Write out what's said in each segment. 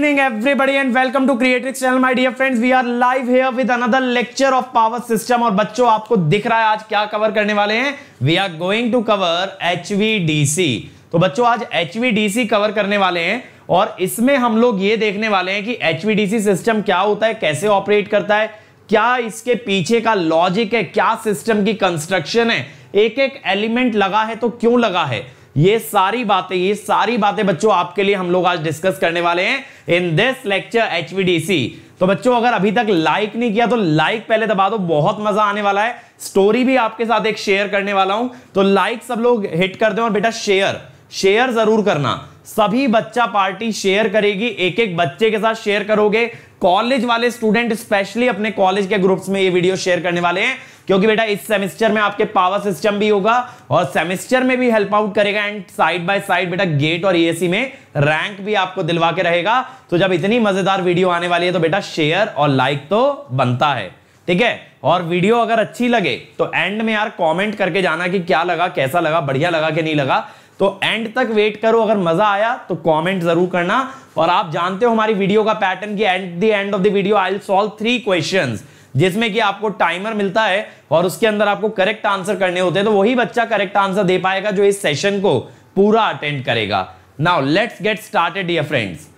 evening everybody and welcome to creatrix channel my dear friends we are live here with another lecture of power system और बच्चों आपको दिख रहा है आज क्या कवर करने वाले हैं we are going to cover HVDC तो बच्चों आज HVDC कवर करने वाले हैं और इसमें हम लोग ये देखने वाले हैं कि HVDC सिस्टम क्या होता है कैसे ऑपरेट करता है क्या इसके पीछे का लॉजिक है क्या सिस्टम की कंस्ट्रक्शन है एक एक एलिमेंट लगा है तो क्यों लगा है ये सारी बातें ये सारी बातें बच्चों आपके लिए हम लोग आज डिस्कस करने वाले हैं इन दिस लेक्चर एच तो बच्चों अगर अभी तक लाइक नहीं किया तो लाइक पहले दबा दो बहुत मजा आने वाला है स्टोरी भी आपके साथ एक शेयर करने वाला हूं तो लाइक सब लोग हिट कर दो और बेटा शेयर शेयर जरूर करना सभी बच्चा पार्टी शेयर करेगी एक एक बच्चे के साथ शेयर करोगे कॉलेज वाले स्टूडेंट स्पेशली अपने कॉलेज के ग्रुप्स में ये वीडियो शेयर करने वाले हैं क्योंकि बेटा इस सेमेस्टर में आपके पावर सिस्टम भी होगा और सेमेस्टर में भी हेल्प आउट करेगा एंड साइड बाय साइड बेटा गेट और ईएससी में रैंक भी आपको दिलवा के रहेगा तो जब इतनी मजेदार वीडियो आने वाली है तो बेटा शेयर और लाइक तो बनता है ठीक है और वीडियो अगर अच्छी लगे तो एंड में यार कमेंट करके जाना कि क्या लगा कैसा लगा बढ़िया लगा कि नहीं लगा तो एंड तक वेट करो अगर मजा आया तो कमेंट जरूर करना और आप जानते हो हमारी वीडियो का पैटर्न कि at the end of the video I solve three questions जिसमें कि आपको टाइमर मिलता है और उसके अंदर आपको करेक्ट आंसर करने होते हैं तो वही बच्चा करेक्ट आंसर दे पाएगा जो इस सेशन को पूरा अटेंड करेगा now let's get started dear friends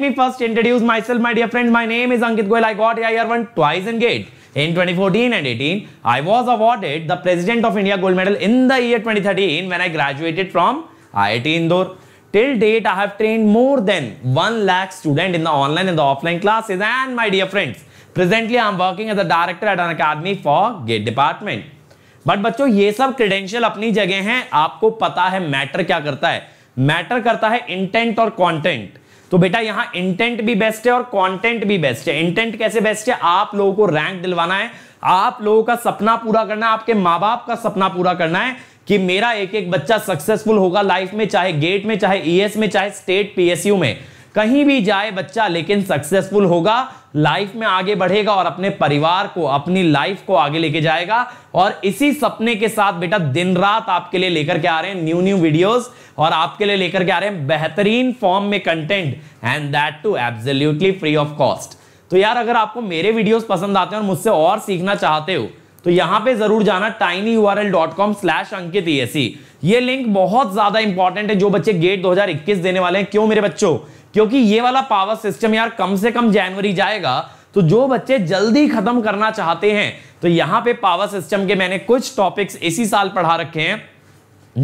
me first introduce my self my dear friend my name is Ankit Goyal I got I R one twice and GATE In 2014 and 18, I was awarded the President of India Gold Medal in the year 2013 when I graduated from IIT Indore. Till date, I have trained more than 1 lakh students in the online and the offline classes. And my dear friends, presently I am working as a director at an academy for GATE department. But बच्चों ये सब credential अपनी जगह हैं आपको पता है matter क्या करता है मैटर करता है इंटेंट और कंटेंट तो बेटा यहां इंटेंट भी बेस्ट है और कंटेंट भी बेस्ट है इंटेंट कैसे बेस्ट है आप लोगों को रैंक दिलवाना है आप लोगों का सपना पूरा करना है आपके माँ बाप का सपना पूरा करना है कि मेरा एक एक बच्चा सक्सेसफुल होगा लाइफ में चाहे गेट में चाहे ई e में चाहे स्टेट पीएसयू में कहीं भी जाए बच्चा लेकिन सक्सेसफुल होगा लाइफ में आगे बढ़ेगा और अपने परिवार को अपनी लाइफ को आगे लेके जाएगा और इसी सपने के साथ बेटा दिन रात आपके लिए लेकर के आ रहे हैं न्यू न्यू वीडियोस और आपके लिए लेकर के आ रहे हैं बेहतरीन फॉर्म में content and that too absolutely free of cost तो यार अगर आपको मेरे वीडियोज पसंद आते हैं और मुझसे और सीखना चाहते हो तो यहां पर जरूर जाना tiny U R L dot com slash Ankit e e। ये लिंक बहुत ज्यादा इंपॉर्टेंट है जो बच्चे गेट दो देने वाले हैं क्यों मेरे बच्चों क्योंकि ये वाला पावर सिस्टम यार कम से कम जनवरी जाएगा तो जो बच्चे जल्दी खत्म करना चाहते हैं तो यहां पे पावर सिस्टम के मैंने कुछ टॉपिक्स इसी साल पढ़ा रखे हैं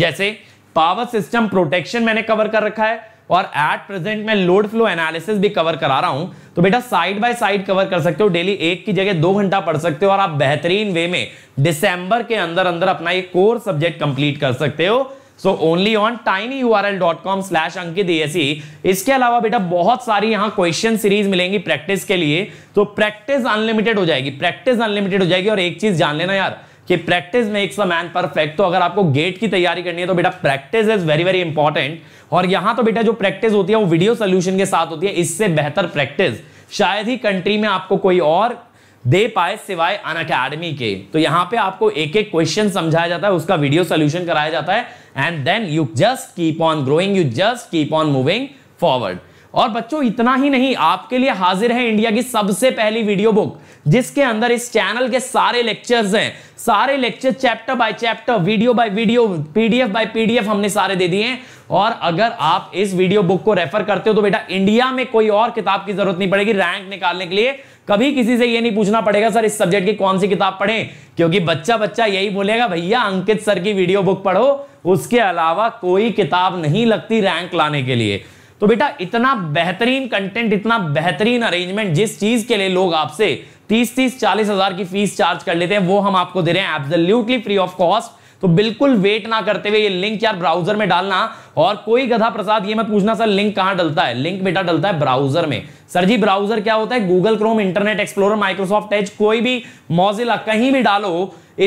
जैसे पावर सिस्टम प्रोटेक्शन मैंने कवर कर रखा है और एट प्रेजेंट मैं लोड फ्लो एनालिसिस भी कवर करा रहा हूं तो बेटा साइड बाय साइड कवर कर सकते हो डेली एक की जगह दो घंटा पढ़ सकते हो और आप बेहतरीन वे में दिसंबर के अंदर अंदर अपना ये कोर सब्जेक्ट कंप्लीट कर सकते हो so only on tiny U R L dot com slash Ankit AC इसके अलावा बेटा बहुत सारी यहाँ क्वेश्चन सीरीज मिलेंगी प्रैक्टिस के लिए तो प्रैक्टिस अनलिमिटेड हो जाएगी प्रैक्टिस अनलिमिटेड हो जाएगी और एक चीज जान लेना यार कि प्रैक्टिस एक अ मैन परफेक्ट तो अगर आपको गेट की तैयारी करनी है तो बेटा practice is very very important और यहां तो बेटा जो प्रैक्टिस होती है वो वीडियो सोल्यूशन के साथ होती है इससे बेहतर प्रैक्टिस शायद ही कंट्री में आपको कोई और दे पाए सिवाय अन अकेडमी के तो यहाँ पे आपको एक एक क्वेश्चन समझाया जाता है उसका वीडियो सोल्यूशन कराया जाता है and then you just keep on growing you just keep on moving forward और बच्चों इतना ही नहीं आपके लिए हाजिर है इंडिया की सबसे पहली वीडियो बुक जिसके अंदर इस चैनल के सारे लेक्चर्स हैं सारे lecture chapter by chapter video by video PDF by PDF हमने सारे दे दिए हैं और अगर आप इस वीडियो बुक को रेफर करते हो तो बेटा इंडिया में कोई और किताब की जरूरत नहीं पड़ेगी रैंक निकालने के लिए कभी किसी से ये नहीं पूछना पड़ेगा सर इस सब्जेक्ट की कौन सी किताब पढ़ें क्योंकि बच्चा बच्चा यही बोलेगा भैया अंकित सर की वीडियो बुक पढ़ो उसके अलावा कोई किताब नहीं लगती रैंक लाने के लिए तो बेटा इतना बेहतरीन कंटेंट इतना बेहतरीन अरेंजमेंट जिस चीज के लिए लोग आपसे तीस तीस चालीस हजार की फीस चार्ज कर लेते हैं वो हम आपको दे रहे हैं एब्सोल्यूटली फ्री ऑफ कॉस्ट तो बिल्कुल वेट ना करते हुए ये लिंक यार ब्राउजर में डालना और कोई गधा प्रसाद ये मैं पूछना सर लिंक कहां डलता है लिंक बेटा डलता है ब्राउजर में सर जी ब्राउजर क्या होता है Google Chrome Internet Explorer Microsoft Edge कोई भी मोजिला कहीं भी डालो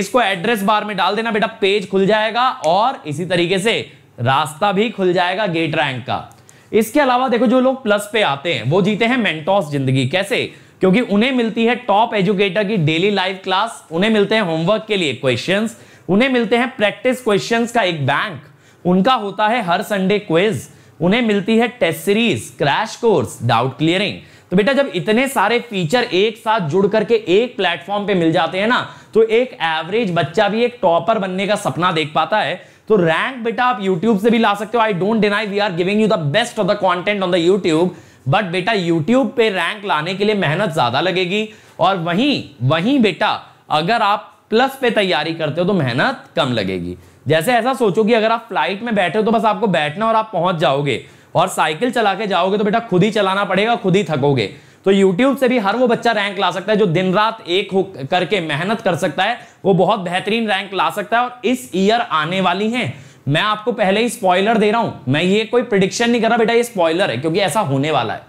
इसको एड्रेस बार में डाल देना बेटा पेज खुल जाएगा और इसी तरीके से रास्ता भी खुल जाएगा गेट रैंक का इसके अलावा देखो जो लोग प्लस पे आते हैं वो जीते हैं मेंटोस जिंदगी कैसे क्योंकि उन्हें मिलती है टॉप एजुकेटर की डेली लाइव क्लास उन्हें मिलते हैं होमवर्क के लिए क्वेश्चंस उन्हें मिलते हैं प्रैक्टिस क्वेश्चंस का एक बैंक उनका होता है हर संडे क्विज उन्हें मिलती है test series crash course doubt clearing तो बेटा जब इतने सारे फीचर एक साथ जुड़ करके एक प्लेटफॉर्म पे मिल जाते हैं ना तो एक एवरेज बच्चा भी एक टॉपर बनने का सपना देख पाता है तो रैंक बेटा आप यूट्यूब से भी ला सकते हो I don't deny we are giving you the best of the content on the YouTube but बेटा यूट्यूब पे रैंक लाने के लिए मेहनत ज्यादा लगेगी और वहीं वहीं बेटा अगर आप प्लस पे तैयारी करते हो तो मेहनत कम लगेगी जैसे ऐसा सोचो कि अगर आप फ्लाइट में बैठे हो तो बस आपको बैठना और आप पहुंच जाओगे और साइकिल चला के जाओगे तो बेटा खुद ही चलाना पड़ेगा खुद ही थकोगे तो यूट्यूब से भी हर वो बच्चा रैंक ला सकता है जो दिन रात एक हो करके मेहनत कर सकता है वो बहुत बेहतरीन रैंक ला सकता है और इस ईयर आने वाली है मैं आपको पहले ही स्पॉयलर दे रहा हूं मैं ये कोई प्रिडिक्शन नहीं कर रहा बेटा ये स्पॉयलर है क्योंकि ऐसा होने वाला है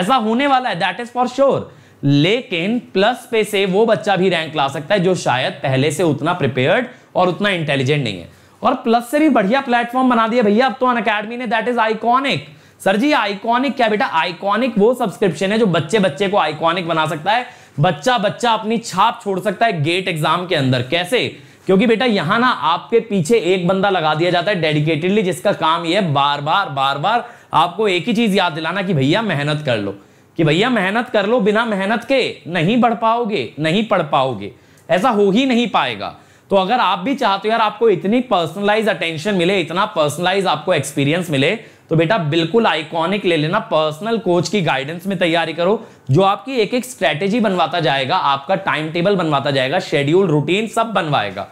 ऐसा होने वाला है दैट इज फॉर श्योर लेकिन प्लस पे से वो बच्चा भी रैंक ला सकता है जो शायद पहले से उतना प्रिपेयर्ड और उतना इंटेलिजेंट नहीं है और प्लस से भी बढ़िया प्लेटफॉर्म बना दिया भैया अब तो अन अकेडमी ने that is iconic sir ji iconic क्या बेटा आइकॉनिक वो सब्सक्रिप्शन है जो बच्चे बच्चे को आइकॉनिक बना सकता है बच्चा बच्चा अपनी छाप छोड़ सकता है गेट एग्जाम के अंदर कैसे क्योंकि बेटा यहां ना आपके पीछे एक बंदा लगा दिया जाता है डेडिकेटेडली जिसका काम यह है बार बार बार बार आपको एक ही चीज याद दिलाना कि भैया मेहनत कर लो कि भैया मेहनत कर लो बिना मेहनत के नहीं बढ़ पाओगे नहीं पढ़ पाओगे ऐसा हो ही नहीं पाएगा तो अगर आप भी चाहते हो यार आपको इतनी पर्सनलाइज अटेंशन मिले इतना पर्सनलाइज आपको एक्सपीरियंस मिले तो बेटा बिल्कुल आइकॉनिक ले लेना पर्सनल कोच की गाइडेंस में तैयारी करो जो आपकी एक एक स्ट्रेटेजी बनवाता जाएगा आपका टाइम टेबल बनवाता जाएगा शेड्यूल रूटीन सब बनवाएगा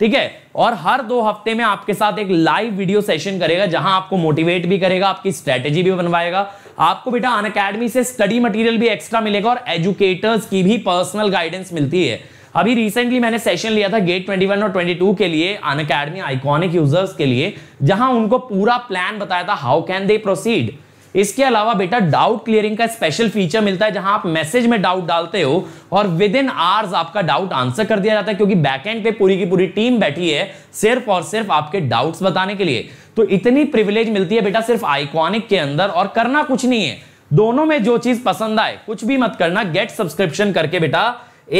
ठीक है और हर दो हफ्ते में आपके साथ एक लाइव वीडियो सेशन करेगा जहां आपको मोटिवेट भी करेगा आपकी स्ट्रेटेजी भी बनवाएगा आपको बेटा अन अकेडमी से स्टडी मटेरियल भी एक्स्ट्रा मिलेगा और एजुकेटर्स की भी पर्सनल गाइडेंस मिलती है अभी रिसेंटली मैंने सेशन लिया था गेट 21 और 22 के लिए अन अकेडमी आइकॉनिक यूजर्स के लिए जहां उनको पूरा प्लान बताया था हाउ कैन दे प्रोसीड इसके अलावा बेटा डाउट क्लियरिंग का स्पेशल फीचर मिलता है जहां आप मैसेज में डाउट डालते हो और विद इन आवर्स आपका डाउट आंसर कर दिया जाता है क्योंकि बैकएंड पे पूरी की पूरी टीम बैठी है सिर्फ और सिर्फ आपके डाउट्स बताने के लिए तो इतनी प्रिविलेज मिलती है बेटा सिर्फ आइकॉनिक के अंदर और करना कुछ नहीं है दोनों में जो चीज पसंद आए कुछ भी मत करना गेट सब्सक्रिप्शन करके बेटा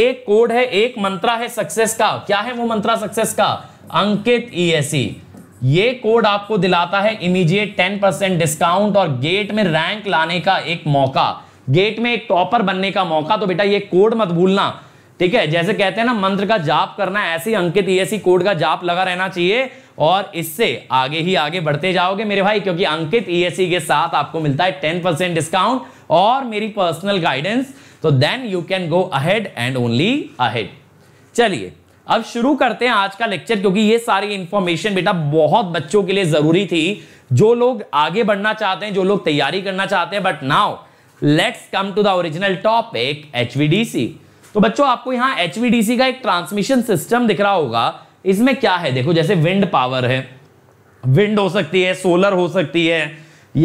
एक कोड है एक मंत्रा है सक्सेस का क्या है वो मंत्रा सक्सेस का अंकित ई e ये कोड आपको दिलाता है इमीडिएट टेन परसेंट डिस्काउंट और गेट में रैंक लाने का एक मौका गेट में एक टॉपर बनने का मौका तो बेटा ये कोड मत भूलना ठीक है जैसे कहते हैं ना मंत्र का जाप करना ऐसे अंकित ईएससी e कोड का जाप लगा रहना चाहिए और इससे आगे ही आगे बढ़ते जाओगे मेरे भाई क्योंकि अंकित ईएससी e के साथ आपको मिलता है टेन परसेंट डिस्काउंट और मेरी पर्सनल गाइडेंस तो then you can go ahead and only ahead चलिए अब शुरू करते हैं आज का लेक्चर क्योंकि ये सारी इंफॉर्मेशन बेटा बहुत बच्चों के लिए जरूरी थी जो लोग आगे बढ़ना चाहते हैं जो लोग तैयारी करना चाहते हैं but now let's come to the original topic HVDC तो बच्चों आपको यहां एचवीडीसी का एक ट्रांसमिशन सिस्टम दिख रहा होगा इसमें क्या है देखो जैसे विंड पावर है विंड हो सकती है सोलर हो सकती है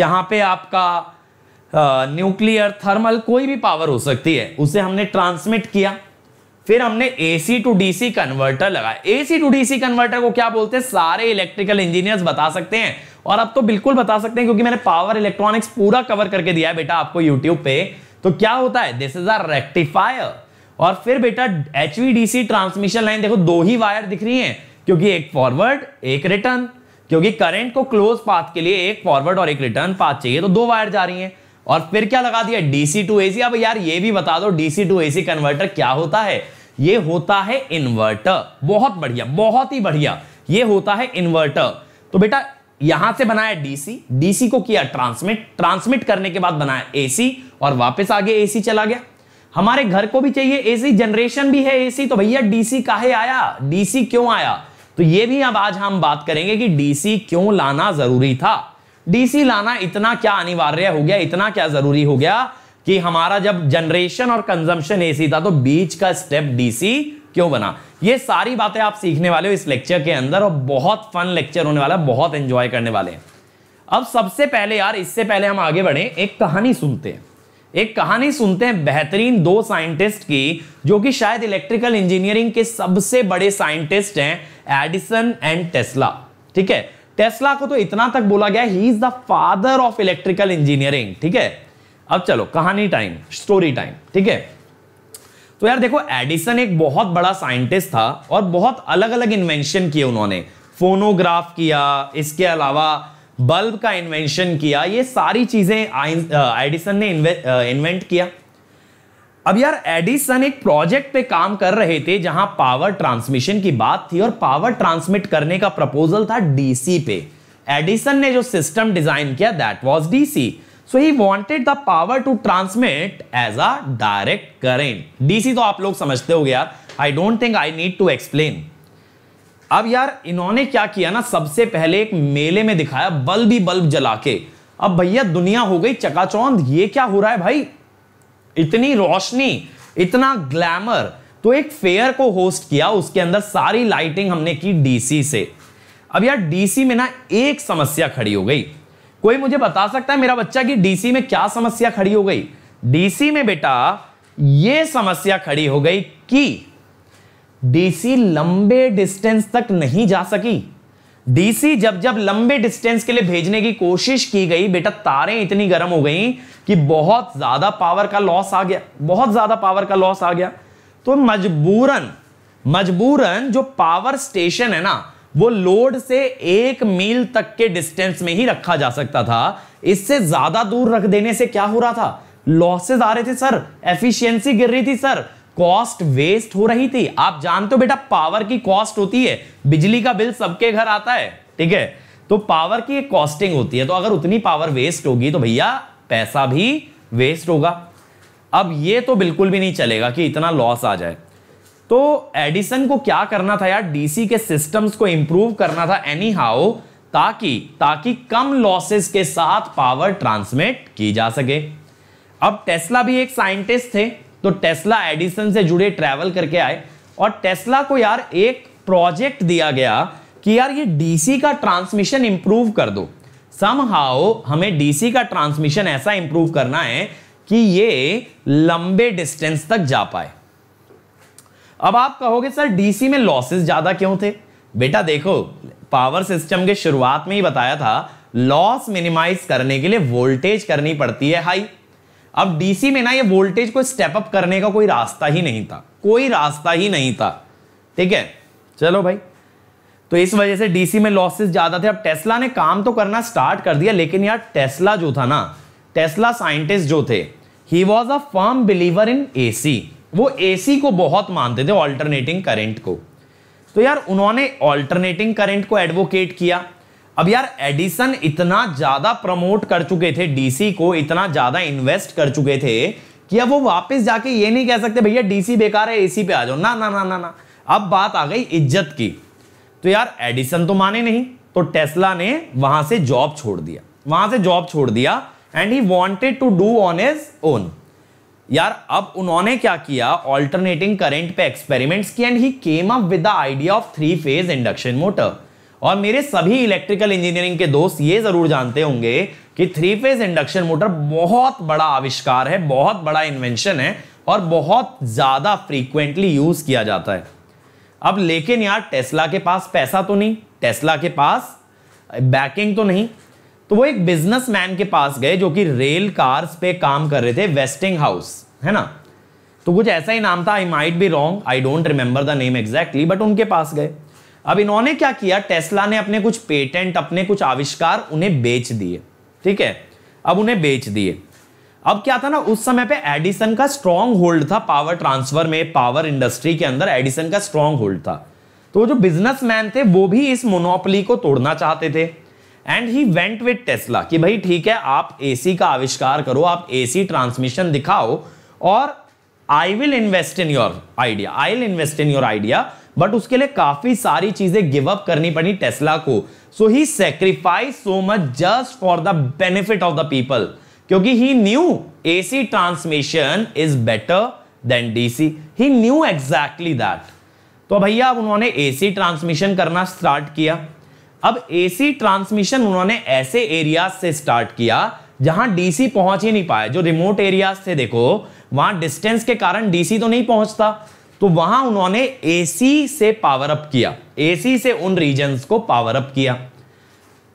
यहाँ पे आपका न्यूक्लियर थर्मल कोई भी पावर हो सकती है उसे हमने ट्रांसमिट किया फिर हमने एसी टू डीसी कन्वर्टर लगाया एसी टू डीसी कन्वर्टर को क्या बोलते हैं सारे इलेक्ट्रिकल इंजीनियर्स बता सकते हैं और अब तो बिल्कुल बता सकते हैं क्योंकि मैंने पावर इलेक्ट्रॉनिक्स पूरा कवर करके दिया है बेटा आपको यूट्यूब पे तो क्या होता है दिस इज अ रेक्टिफायर और फिर बेटा एचवीडीसी ट्रांसमिशन लाइन देखो दो ही वायर दिख रही है क्योंकि एक फॉरवर्ड एक रिटर्न क्योंकि करंट को क्लोज पाथ के लिए एक फॉरवर्ड और एक रिटर्न पाथ चाहिए तो दो वायर जा रही है और फिर क्या लगा दिया डीसी टू एसी अब यार ये भी बता दो डीसी टू एसी कन्वर्टर क्या होता है ये होता है इन्वर्टर बहुत बढ़िया बहुत ही बढ़िया ये होता है इन्वर्टर तो बेटा यहां से बनाया डीसी डीसी को किया ट्रांसमिट ट्रांसमिट करने के बाद बनाया एसी और वापस आगे एसी चला गया हमारे घर को भी चाहिए एसी जनरेशन भी है एसी तो भैया डीसी काहे आया डीसी क्यों आया तो ये भी अब आज हम बात करेंगे कि डीसी क्यों लाना जरूरी था डीसी लाना इतना क्या अनिवार्य हो गया इतना क्या जरूरी हो गया कि हमारा जब जनरेशन और कंजम्पशन एसी था तो बीच का स्टेप डीसी क्यों बना ये सारी बातें आप सीखने वाले हो इस लेक्चर के अंदर और बहुत फन लेक्चर होने वाला है बहुत एंजॉय करने वाले हैं अब सबसे पहले यार इससे पहले हम आगे बढ़े एक कहानी सुनते हैं एक कहानी सुनते हैं बेहतरीन दो साइंटिस्ट की जो कि शायद इलेक्ट्रिकल इंजीनियरिंग के सबसे बड़े साइंटिस्ट हैं एडिसन एंड टेस्ला ठीक है टेस्ला को तो इतना तक बोला गया he is the father of electrical engineering ठीक है अब चलो कहानी टाइम स्टोरी टाइम ठीक है तो यार देखो एडिसन एक बहुत बड़ा साइंटिस्ट था और बहुत अलग अलग इन्वेंशन किए उन्होंने फोनोग्राफ किया इसके अलावा बल्ब का इन्वेंशन किया ये सारी चीजें एडिसन ने इन्वेंट किया अब यार एडिसन एक प्रोजेक्ट पे काम कर रहे थे जहां पावर ट्रांसमिशन की बात थी और पावर ट्रांसमिट करने का प्रपोजल था डीसी पे एडिसन ने जो सिस्टम डिजाइन किया that was DC so he wanted the power to transmit as a direct current DC तो आप लोग समझते हो यार I don't think I need to explain अब यार इन्होंने क्या किया ना सबसे पहले एक मेले में दिखाया बल्ब ही बल्ब जला के अब भैया दुनिया हो गई चकाचौंध ये क्या हो रहा है भाई इतनी रोशनी इतना ग्लैमर तो एक फेयर को होस्ट किया उसके अंदर सारी लाइटिंग हमने की डीसी से अब यार डीसी में ना एक समस्या खड़ी हो गई कोई मुझे बता सकता है मेरा बच्चा कि डीसी में क्या समस्या खड़ी हो गई डीसी में बेटा ये समस्या खड़ी हो गई कि डीसी लंबे डिस्टेंस तक नहीं जा सकी डीसी जब जब लंबे डिस्टेंस के लिए भेजने की कोशिश की गई बेटा तारें इतनी गर्म हो गई कि बहुत ज्यादा पावर का लॉस आ गया बहुत ज्यादा पावर का लॉस आ गया तो मजबूरन मजबूरन जो पावर स्टेशन है ना वो लोड से एक मील तक के डिस्टेंस में ही रखा जा सकता था इससे ज्यादा दूर रख देने से क्या हो रहा था लॉसेज आ रहे थे सर एफिशिएंसी गिर रही थी सर कॉस्ट वेस्ट हो रही थी आप जानते हो बेटा पावर की कॉस्ट होती है बिजली का बिल सबके घर आता है ठीक है तो पावर की एक कॉस्टिंग होती है तो अगर उतनी पावर वेस्ट होगी तो भैया पैसा भी वेस्ट होगा अब ये तो बिल्कुल भी नहीं चलेगा कि इतना लॉस आ जाए तो एडिसन को क्या करना था यार डीसी के सिस्टम्स को इंप्रूव करना था एनी हाउ ताकि ताकि कम लॉसेस के साथ पावर ट्रांसमिट की जा सके अब टेस्ला भी एक साइंटिस्ट थे तो टेस्ला एडिसन से जुड़े ट्रैवल करके आए और टेस्ला को यार एक प्रोजेक्ट दिया गया कि यार ये डीसी का ट्रांसमिशन इंप्रूव कर दो सम हमें डीसी का ट्रांसमिशन ऐसा इंप्रूव करना है कि ये लंबे डिस्टेंस तक जा पाए अब आप कहोगे सर डीसी में लॉसेस ज्यादा क्यों थे बेटा देखो पावर सिस्टम के शुरुआत में ही बताया था लॉस मिनिमाइज करने के लिए वोल्टेज करनी पड़ती है हाई अब डीसी में ना ये वोल्टेज को स्टेप अप करने का कोई रास्ता ही नहीं था कोई रास्ता ही नहीं था ठीक है चलो भाई तो इस वजह से डीसी में लॉसेस ज्यादा थे अब टेस्ला ने काम तो करना स्टार्ट कर दिया लेकिन यार टेस्ला जो था ना टेस्ला साइंटिस्ट जो थे he was a firm believer in a वो एसी को बहुत मानते थे ऑल्टरनेटिंग करेंट को तो यार उन्होंने ऑल्टरनेटिंग करेंट को एडवोकेट किया अब यार एडिसन इतना ज्यादा प्रमोट कर चुके थे डीसी को इतना ज्यादा इन्वेस्ट कर चुके थे कि अब वो वापस जाके ये नहीं कह सकते भैया डीसी बेकार है एसी पे आ जाओ ना ना ना ना ना अब बात आ गई इज्जत की तो यार एडिसन तो माने नहीं तो टेस्ला ने वहां से जॉब छोड़ दिया वहां से जॉब छोड़ दिया and he wanted to do on his own यार अब उन्होंने क्या किया ऑल्टरनेटिंग करेंट पे एक्सपेरिमेंट्स किया and he came up with the idea of three phase induction motor और मेरे सभी इलेक्ट्रिकल इंजीनियरिंग के दोस्त ये जरूर जानते होंगे कि थ्री फेज इंडक्शन मोटर बहुत बड़ा आविष्कार है बहुत बड़ा इन्वेंशन है और बहुत ज़्यादा फ्रीक्वेंटली यूज किया जाता है अब लेकिन यार टेस्ला के पास पैसा तो नहीं टेस्ला के पास बैकिंग तो नहीं तो वो एक बिजनेसमैन के पास गए जो कि रेल कार्स पे काम कर रहे थे वेस्टिंग हाउस है ना तो कुछ ऐसा ही नाम था I might be wrong I don't remember the name exactly but उनके पास गए अब इन्होंने क्या किया टेस्ला ने अपने कुछ पेटेंट अपने कुछ आविष्कार उन्हें बेच दिए ठीक है अब उन्हें बेच दिए अब क्या था ना उस समय पे एडिसन का स्ट्रॉन्ग होल्ड था पावर ट्रांसफर में पावर इंडस्ट्री के अंदर एडिसन का स्ट्रॉन्ग होल्ड था तो जो बिजनेसमैन थे वो भी इस मोनोपली को तोड़ना चाहते थे and he went with Tesla कि भाई ठीक है आप एसी का आविष्कार करो आप एसी ट्रांसमिशन दिखाओ और I will invest in your idea I will invest in your idea but उसके लिए काफी सारी चीजें गिव अप करनी पड़ी टेस्ला को so he sacrifice so much just for the benefit of the people क्योंकि he knew AC transmission is better than DC he knew exactly that तो भैया अब उन्होंने एसी ट्रांसमिशन करना स्टार्ट किया अब एसी ट्रांसमिशन उन्होंने ऐसे एरिया से स्टार्ट किया जहां डीसी पहुंच ही नहीं पाए जो रिमोट एरियाज थे देखो वहां डिस्टेंस के कारण डीसी तो नहीं पहुंचता तो वहां उन्होंने एसी से पावर अप किया एसी से उन रीजन को पावर अप किया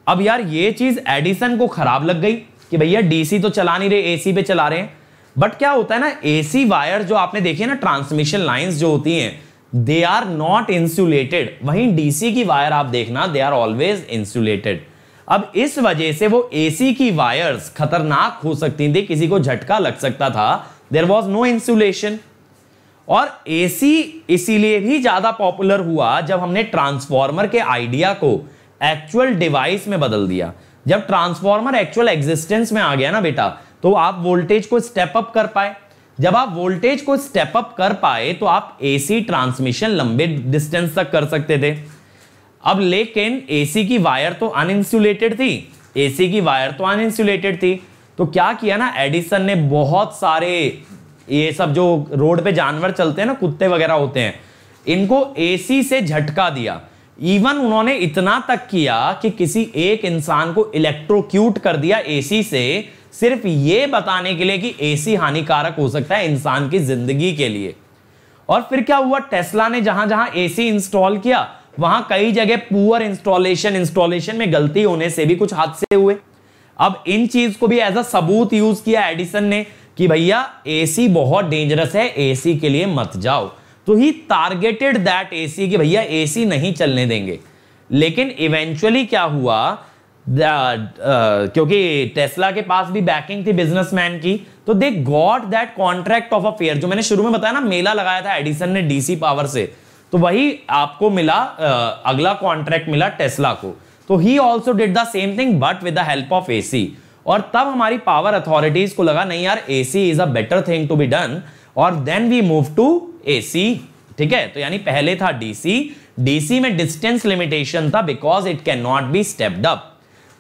अब यार ये चीज एडिसन को खराब लग गई कि भैया डीसी तो चला नहीं रहे एसी पे चला रहे हैं बट क्या होता है ना एसी वायर जो आपने देखी है ना ट्रांसमिशन लाइंस जो होती हैं दे आर नॉट इंसुलेटेड वहीं डीसी की वायर आप देखना दे आर ऑलवेज इंसुलेटेड अब इस वजह से वो एसी की वायर्स खतरनाक हो सकती थी किसी को झटका लग सकता था देर वॉज नो इंसुलेशन और एसी इसीलिए भी ज़्यादा पॉपुलर हुआ जब हमने ट्रांसफॉर्मर के आइडिया को एक्चुअल डिवाइस में बदल दिया जब ट्रांसफॉर्मर एक्चुअल एग्जिस्टेंस में आ गया ना बेटा तो आप वोल्टेज को स्टेप अप कर पाए जब आप वोल्टेज को स्टेप अप कर पाए तो आप एसी ट्रांसमिशन लंबे डिस्टेंस तक कर सकते थे अब लेकिन एसी की वायर तो अनइंसुलेटेड थी एसी की वायर तो अनइंसुलेटेड थी तो क्या किया ना एडिसन ने बहुत सारे ये सब जो रोड पे जानवर चलते हैं ना कुत्ते वगैरह होते हैं इनको एसी से झटका दिया इवन उन्होंने इतना तक किया कि किसी एक इंसान को इलेक्ट्रोक्यूट कर दिया एसी से सिर्फ ये बताने के लिए कि एसी हानिकारक हो सकता है इंसान की जिंदगी के लिए और फिर क्या हुआ टेस्ला ने जहां जहां एसी इंस्टॉल किया वहां कई जगह पुअर इंस्टॉलेशन इंस्टॉलेशन में गलती होने से भी कुछ हादसे हुए अब इन चीज को भी एज अ सबूत यूज किया एडिसन ने कि भैया एसी बहुत डेंजरस है एसी के लिए मत जाओ तो ही टारगेटेड दैट एसी कि भैया एसी नहीं चलने देंगे लेकिन इवेंचुअली क्या हुआ That, uh, क्योंकि टेस्ला के पास भी बैकिंग थी बिजनेसमैन की तो they got that contract of affair जो मैंने शुरू में बताया ना मेला लगाया था एडिसन ने डीसी पावर से तो वही आपको मिला uh, अगला कॉन्ट्रैक्ट मिला टेस्ला को तो he also did the same thing but with the help of AC और तब हमारी पावर अथॉरिटीज को लगा नहीं यार AC is a better thing to be done और then we move to AC ठीक है तो यानी पहले था डीसी डीसी में डिस्टेंस लिमिटेशन था because it can not be stepped up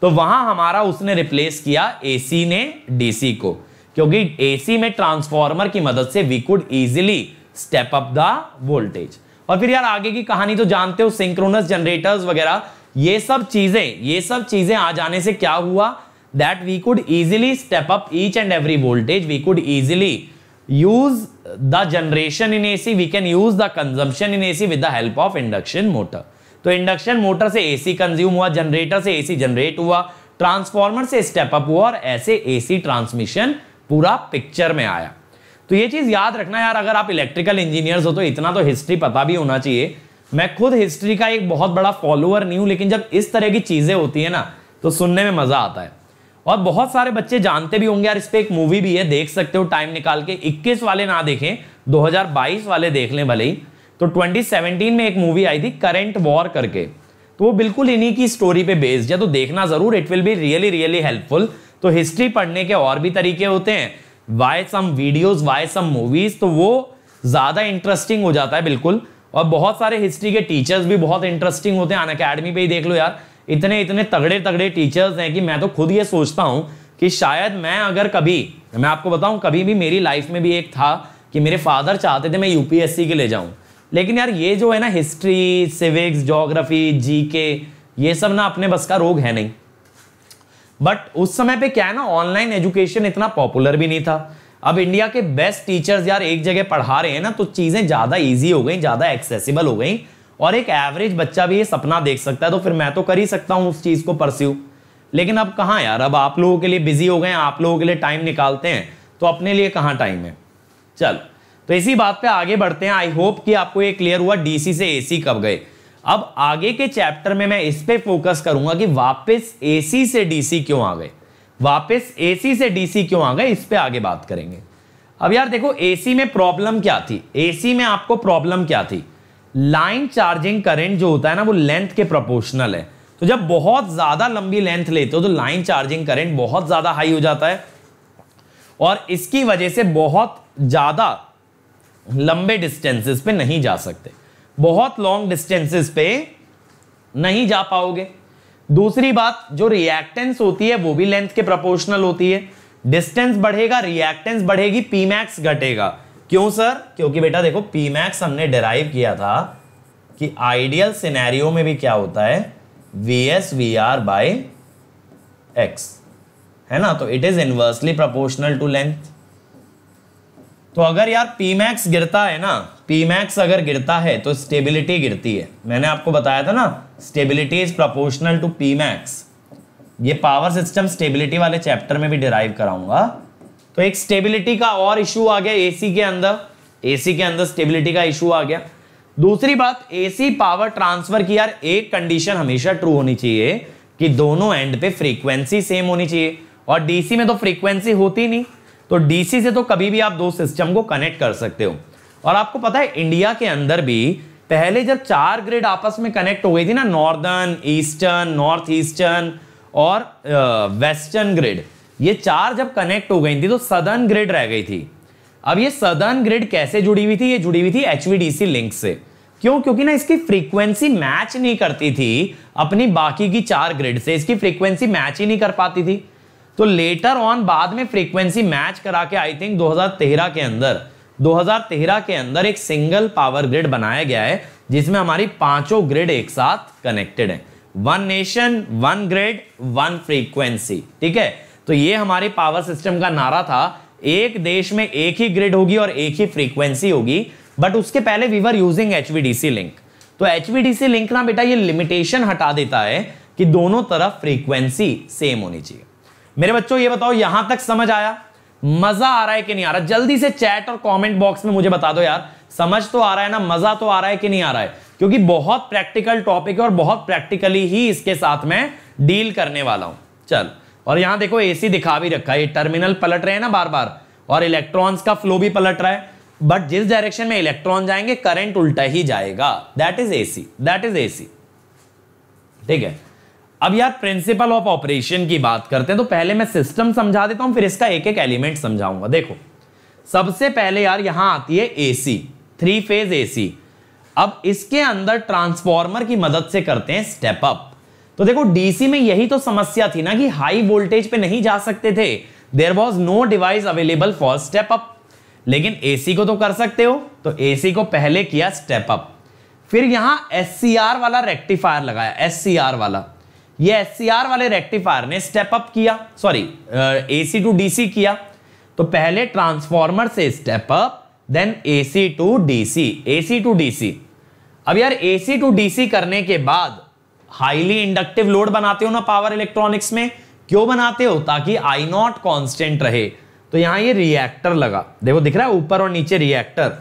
तो वहां हमारा उसने रिप्लेस किया एसी ने डीसी को क्योंकि एसी में ट्रांसफॉर्मर की मदद से we could easily step up the voltage और फिर यार आगे की कहानी तो जानते हो सिंक्रोनस जनरेटर्स वगैरह ये सब चीजें ये सब चीजें आ जाने से क्या हुआ that we could easily step up each and every voltage. We could easily use the generation in AC. We can use the consumption in AC with the help of induction motor. तो induction motor से AC consume हुआ generator से AC generate हुआ transformer से step up हुआ और ऐसे AC transmission पूरा पिक्चर में आया तो ये चीज याद रखना यार अगर आप इलेक्ट्रिकल इंजीनियर्स हो तो इतना तो हिस्ट्री पता भी होना चाहिए मैं खुद हिस्ट्री का एक बहुत बड़ा फॉलोअर नहीं हूं लेकिन जब इस तरह की चीजें होती है ना तो सुनने में मजा आता है और बहुत सारे बच्चे जानते भी होंगे यार इस पर एक मूवी भी है देख सकते हो टाइम निकाल के 21 वाले ना देखें 2022 वाले देख लें भले ही तो 2017 में एक मूवी आई थी करंट वॉर करके तो वो बिल्कुल इन्हीं की स्टोरी पे बेस्ड है तो देखना जरूर it will be really really helpful तो हिस्ट्री पढ़ने के और भी तरीके होते हैं via some videos via some movies तो वो ज़्यादा इंटरेस्टिंग हो जाता है बिल्कुल और बहुत सारे हिस्ट्री के टीचर्स भी बहुत इंटरेस्टिंग होते हैं अन अकेडमी पर ही देख लो यार इतने इतने तगड़े तगड़े टीचर्स हैं कि मैं तो खुद ये सोचता हूँ कि शायद मैं अगर कभी मैं आपको बताऊँ कभी भी मेरी लाइफ में भी एक था कि मेरे फादर चाहते थे मैं यूपीएससी के ले जाऊँ लेकिन यार ये जो है ना हिस्ट्री सिविक्स जोग्राफी जी ये सब ना अपने बस का रोग है नहीं बट उस समय पे क्या है ना ऑनलाइन एजुकेशन इतना पॉपुलर भी नहीं था अब इंडिया के बेस्ट टीचर्स यार एक जगह पढ़ा रहे हैं ना तो चीज़ें ज़्यादा ईजी हो गई ज़्यादा एक्सेसिबल हो गई और एक एवरेज बच्चा भी ये सपना देख सकता है तो फिर मैं तो कर ही सकता हूँ उस चीज़ को परस्यू लेकिन अब कहाँ यार अब आप लोगों के लिए बिजी हो गए आप लोगों के लिए टाइम निकालते हैं तो अपने लिए कहाँ टाइम है चल तो इसी बात पे आगे बढ़ते हैं आई होप कि आपको ये क्लियर हुआ डीसी से एसी कब गए अब आगे के चैप्टर में मैं इस पर फोकस करूंगा कि वापस एसी से डीसी क्यों आ गए वापस एसी से डीसी क्यों आ गए इस पर आगे बात करेंगे अब यार देखो एसी में प्रॉब्लम क्या थी एसी में आपको प्रॉब्लम क्या थी लाइन चार्जिंग करंट जो होता है ना वो लेंथ के प्रोपोर्शनल है तो जब बहुत ज़्यादा लंबी लेंथ लेते हो तो लाइन चार्जिंग करंट बहुत ज़्यादा हाई हो जाता है और इसकी वजह से बहुत ज़्यादा लंबे डिस्टेंसेस पे नहीं जा सकते बहुत लॉन्ग डिस्टेंसेस पे नहीं जा पाओगे दूसरी बात जो रिएक्टेंस होती है वो भी लेंथ के प्रपोर्शनल होती है डिस्टेंस बढ़ेगा रिएक्टेंस बढ़ेगी पीमैक्स घटेगा क्यों सर क्योंकि बेटा देखो पी मैक्स हमने डिराइव किया था कि आइडियल सिनेरियो में भी क्या होता है V S V R by X है ना तो it is inversely proportional to length तो अगर यार पी मैक्स गिरता है ना पी मैक्स अगर गिरता है तो स्टेबिलिटी गिरती है मैंने आपको बताया था ना stability is proportional to P max ये पावर सिस्टम स्टेबिलिटी वाले चैप्टर में भी डिराइव कराऊंगा तो एक स्टेबिलिटी का और इशू आ गया एसी के अंदर एसी के अंदर स्टेबिलिटी का इशू आ गया दूसरी बात एसी पावर ट्रांसफर की यार एक कंडीशन हमेशा ट्रू होनी चाहिए कि दोनों एंड पे फ्रीक्वेंसी सेम होनी चाहिए और डीसी में तो फ्रीक्वेंसी होती नहीं तो डीसी से तो कभी भी आप दो सिस्टम को कनेक्ट कर सकते हो और आपको पता है इंडिया के अंदर भी पहले जब चार ग्रिड आपस में कनेक्ट हो गई थी ना नॉर्दर्न ईस्टर्न नॉर्थ ईस्टर्न और वेस्टर्न ग्रिड ये चार जब कनेक्ट हो गई थी तो सदर्न ग्रिड रह गई थी अब ये सदर्न ग्रिड कैसे जुड़ी हुई थी ये जुड़ी हुई थी एच लिंक से क्यों क्योंकि ना इसकी फ्रीक्वेंसी मैच नहीं करती थी अपनी बाकी की चार ग्रिड से इसकी फ्रीक्वेंसी मैच ही नहीं कर पाती थी तो लेटर ऑन बाद में फ्रीक्वेंसी मैच करा के आई थिंक 2013 के अंदर 2013 के अंदर एक सिंगल पावर ग्रिड बनाया गया है जिसमें हमारी पांचों ग्रिड एक साथ कनेक्टेड है one nation one grid one frequency ठीक है तो ये हमारे पावर सिस्टम का नारा था एक देश में एक ही ग्रिड होगी और एक ही फ्रीक्वेंसी होगी बट उसके पहले we were using H link तो एच लिंक ना बेटा ये लिमिटेशन हटा देता है कि दोनों तरफ फ्रीक्वेंसी सेम होनी चाहिए मेरे बच्चों ये बताओ यहां तक समझ आया मजा आ रहा है कि नहीं आ रहा जल्दी से चैट और कमेंट बॉक्स में मुझे बता दो यार समझ तो आ रहा है ना मजा तो आ रहा है कि नहीं आ रहा है क्योंकि बहुत प्रैक्टिकल टॉपिक है और बहुत प्रैक्टिकली ही इसके साथ में डील करने वाला हूं चल और यहां देखो एसी दिखा भी रखा है टर्मिनल पलट रहे हैं ना बार बार और इलेक्ट्रॉन्स का फ्लो भी पलट रहा है बट जिस डायरेक्शन में इलेक्ट्रॉन जाएंगे करंट उल्टा ही जाएगा that is AC that is AC ठीक है अब यार प्रिंसिपल ऑफ ऑपरेशन की बात करते हैं तो पहले मैं सिस्टम समझा देता हूं फिर इसका एक एक एलिमेंट समझाऊंगा देखो सबसे पहले यार यहां आती है एसी थ्री फेज एसी अब इसके अंदर ट्रांसफॉर्मर की मदद से करते हैं स्टेप अप तो देखो डीसी में यही तो समस्या थी ना कि हाई वोल्टेज पे नहीं जा सकते थे there was no device available for step up लेकिन एसी को तो कर सकते हो तो एसी को पहले किया स्टेप अप फिर यहां एस वाला रेक्टिफायर लगाया एस वाला ये एस वाले रेक्टिफायर ने स्टेप अप किया सॉरी एसी टू डीसी किया तो पहले ट्रांसफॉर्मर से step up then AC to DC AC to DC अब यार एसी टू डीसी करने के बाद हाईली इंडक्टिव लोड बनाते हो ना पावर इलेक्ट्रॉनिक्स में क्यों बनाते हो ताकि आई नॉट कॉन्स्टेंट रहे तो यहाँ ये रिएक्टर लगा देखो दिख रहा है ऊपर और नीचे रिएक्टर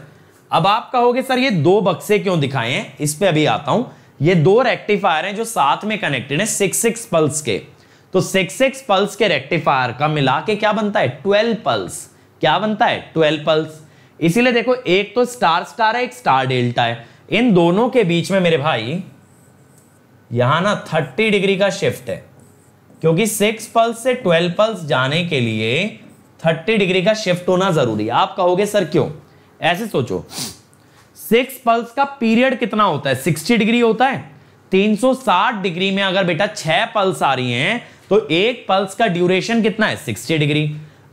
अब आप कहोगे सर ये दो बक्से क्यों दिखाए हैं इस पर अभी आता हूं ये दो रेक्टिफायर हैं जो साथ में कनेक्टेड है सिक्स सिक्स पल्स के तो सिक्स सिक्स पल्स के रेक्टिफायर का मिला के क्या बनता है ट्वेल्व पल्स क्या बनता है ट्वेल्व पल्स इसीलिए देखो एक तो स्टार स्टार है एक स्टार डेल्टा है इन दोनों के बीच में मेरे भाई यहां ना थर्टी डिग्री का शिफ्ट है क्योंकि सिक्स पल्स से ट्वेल्व पल्स जाने के लिए थर्टी डिग्री का शिफ्ट होना जरूरी है आप कहोगे सर क्यों ऐसे सोचो सिक्स पल्स का पीरियड कितना होता है सिक्सटी डिग्री होता है तीन सौ साठ डिग्री में अगर बेटा छह पल्स आ रही हैं तो एक पल्स का ड्यूरेशन कितना है सिक्सटी डिग्री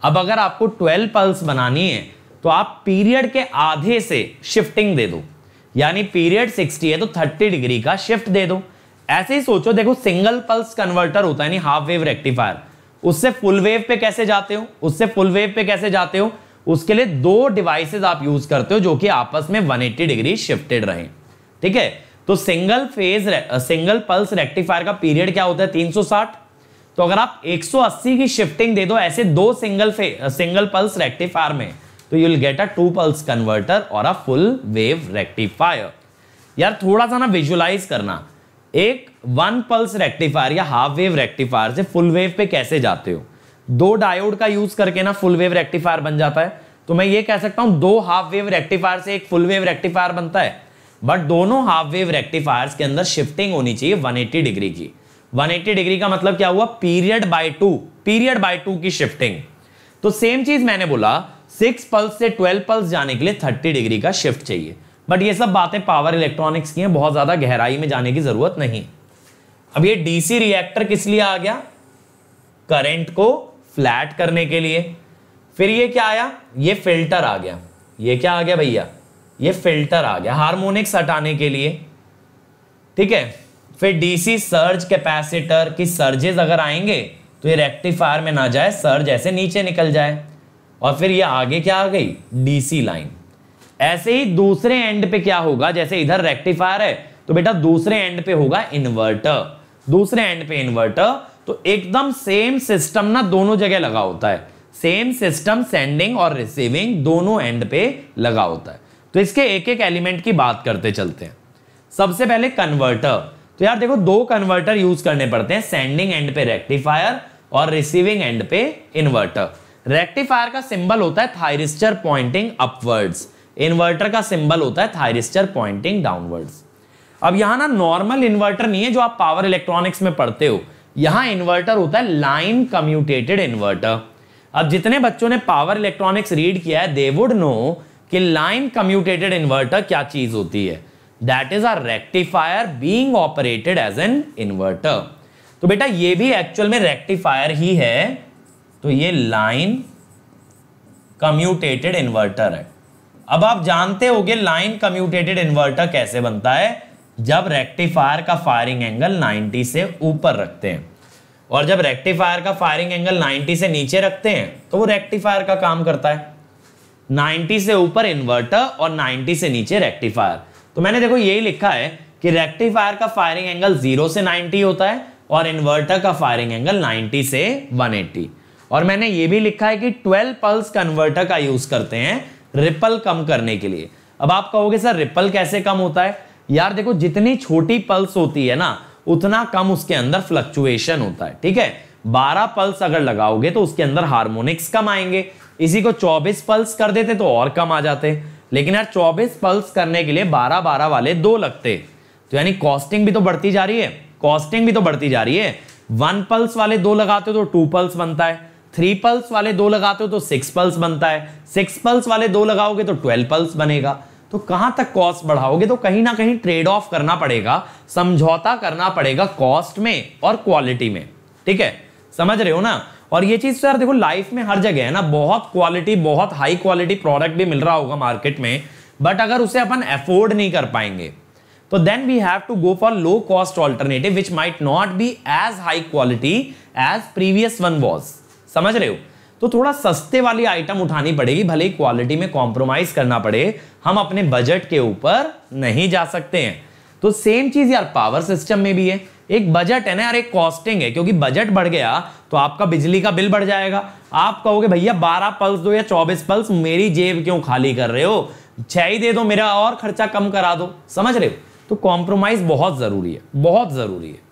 अब अगर आपको ट्वेल्व पल्स बनानी है तो आप पीरियड के आधे से शिफ्टिंग दे दो यानी पीरियड सिक्सटी है तो थर्टी डिग्री का शिफ्ट दे दो ऐसे ही सोचो देखो सिंगल पल्स कन्वर्टर होता है नहीं हाफ वेव रेक्टिफायर उससे फुल वेव पे कैसे जाते हो उससे फुल वेव पे कैसे जाते हो उसके लिए दो डिवाइसेस आप यूज करते हो जो कि आपस में 180 डिग्री शिफ्टेड रहे ठीक है तो single phase single pulse rectifier का पीरियड क्या होता है 360 तो अगर आप 180 की शिफ्टिंग दे दो ऐसे दो सिंगल सिंगल पल्स रेक्टिफायर में तो you'll get a two pulse converter और अ फुल वेव रेक्टिफायर यार थोड़ा सा ना विजुअलाइज करना एक वन पल्स रेक्टिफायर या हाफ वेव रेक्टिफायर से फुल वेव पे कैसे जाते हो दो डायोड का यूज करके ना फुल वेव रेक्टिफायर बन जाता है तो मैं ये कह सकता हूं दो हाफ वेव रेक्टिफायर से एक फुल वेव रेक्टिफायर बनता है बट दोनों हाफ वेव रेक्टिफायर के अंदर शिफ्टिंग होनी चाहिए 180 डिग्री की 180 डिग्री का मतलब क्या हुआ period by two period by two की शिफ्टिंग तो सेम चीज मैंने बोला सिक्स पल्स से ट्वेल्व पल्स जाने के लिए थर्टी डिग्री का शिफ्ट चाहिए बट ये सब बातें पावर इलेक्ट्रॉनिक्स की हैं बहुत ज़्यादा गहराई में जाने की ज़रूरत नहीं अब ये डीसी रिएक्टर किस लिए आ गया करंट को फ्लैट करने के लिए फिर ये क्या आया ये फिल्टर आ गया ये क्या आ गया भैया ये फिल्टर आ गया हारमोनिक्स हटाने के लिए ठीक है फिर डीसी सर्ज कैपेसिटर की सर्जेज अगर आएंगे तो ये रेक्टिफायर में ना जाए सर्ज ऐसे नीचे निकल जाए और फिर ये आगे क्या आ गई डीसी लाइन ऐसे ही दूसरे एंड पे क्या होगा जैसे इधर रेक्टिफायर है तो बेटा दूसरे एंड पे होगा इन्वर्टर दूसरे एंड पे इन्वर्टर तो एकदम सेम सिस्टम ना दोनों जगह लगा होता है सेम सिस्टम सेंडिंग और रिसीविंग दोनों एंड पे लगा होता है तो इसके एक एक एलिमेंट की बात करते चलते हैं सबसे पहले कन्वर्टर तो यार देखो दो कन्वर्टर यूज करने पड़ते हैं सेंडिंग एंड पे रेक्टिफायर और रिसीविंग एंड पे इन्वर्टर रेक्टिफायर का सिंबल होता है थायरिस्टर पॉइंटिंग अपवर्ड्स इन्वर्टर का सिंबल होता है थायरिस्टर पॉइंटिंग डाउनवर्ड्स अब यहां ना नॉर्मल इन्वर्टर नहीं है जो आप पावर इलेक्ट्रॉनिक्स में पढ़ते हो यहां इन्वर्टर होता है लाइन कम्यूटेटेड इन्वर्टर अब जितने बच्चों ने पावर इलेक्ट्रॉनिक्स रीड किया है दे वुड नो कि लाइन कम्यूटेटेड इन्वर्टर क्या चीज होती है that is a rectifier being operated as an inverter तो बेटा ये भी एक्चुअल में रेक्टिफायर ही है तो ये लाइन कम्यूटेटेड इन्वर्टर है अब आप जानते हो लाइन कम्यूटेटेड इन्वर्टर कैसे बनता है जब रेक्टिफायर का फायरिंग एंगल 90 से ऊपर रखते हैं और जब रेक्टिफायर का फायरिंग एंगल 90 से नीचे रखते हैं तो वो रेक्टिफायर का काम करता है 90 से ऊपर इन्वर्टर और 90 से नीचे रेक्टिफायर तो मैंने देखो यही लिखा है कि रेक्टिफायर का फायरिंग एंगल जीरो से 90 होता है और इन्वर्टर का फायरिंग एंगल 90 से 180 और मैंने ये भी लिखा है कि 12 पल्स कन्वर्टर का यूज करते हैं रिपल कम करने के लिए अब आप कहोगे सर रिपल कैसे कम होता है यार देखो जितनी छोटी पल्स होती है ना उतना कम उसके अंदर फ्लक्चुएशन होता है ठीक है बारह पल्स अगर लगाओगे तो उसके अंदर हार्मोनिक्स कम आएंगे इसी को चौबीस पल्स कर देते तो और कम आ जाते लेकिन यार चौबीस पल्स करने के लिए बारह बारह वाले दो लगते तो यानी कॉस्टिंग भी तो बढ़ती जा रही है कॉस्टिंग भी तो बढ़ती जा रही है वन पल्स वाले दो लगाते हो तो टू पल्स बनता है थ्री पल्स वाले दो लगाते हो तो सिक्स पल्स बनता है सिक्स पल्स वाले दो लगाओगे तो ट्वेल्व पल्स बनेगा तो कहां तक कॉस्ट बढ़ाओगे तो कहीं ना कहीं ट्रेड ऑफ करना पड़ेगा समझौता करना पड़ेगा कॉस्ट में और क्वालिटी में ठीक है समझ रहे हो ना और ये चीज सर तो देखो लाइफ में हर जगह है ना बहुत क्वालिटी बहुत हाई क्वालिटी प्रोडक्ट भी मिल रहा होगा मार्केट में बट अगर उसे अपन अफोर्ड नहीं कर पाएंगे तो then we have to go for low cost alternative which might not be as high quality as previous one was समझ रहे हो तो थोड़ा सस्ते वाली आइटम उठानी पड़ेगी भले ही क्वालिटी में कॉम्प्रोमाइज करना पड़े हम अपने बजट के ऊपर नहीं जा सकते हैं तो सेम चीज यार पावर सिस्टम में भी है एक बजट है ना यार एक कॉस्टिंग है क्योंकि बजट बढ़ गया तो आपका बिजली का बिल बढ़ जाएगा आप कहोगे भैया बारह पल्स दो या चौबीस पल्स मेरी जेब क्यों खाली कर रहे हो छह ही दे दो मेरा और खर्चा कम करा दो समझ रहे हो तो कॉम्प्रोमाइज बहुत जरूरी है बहुत जरूरी है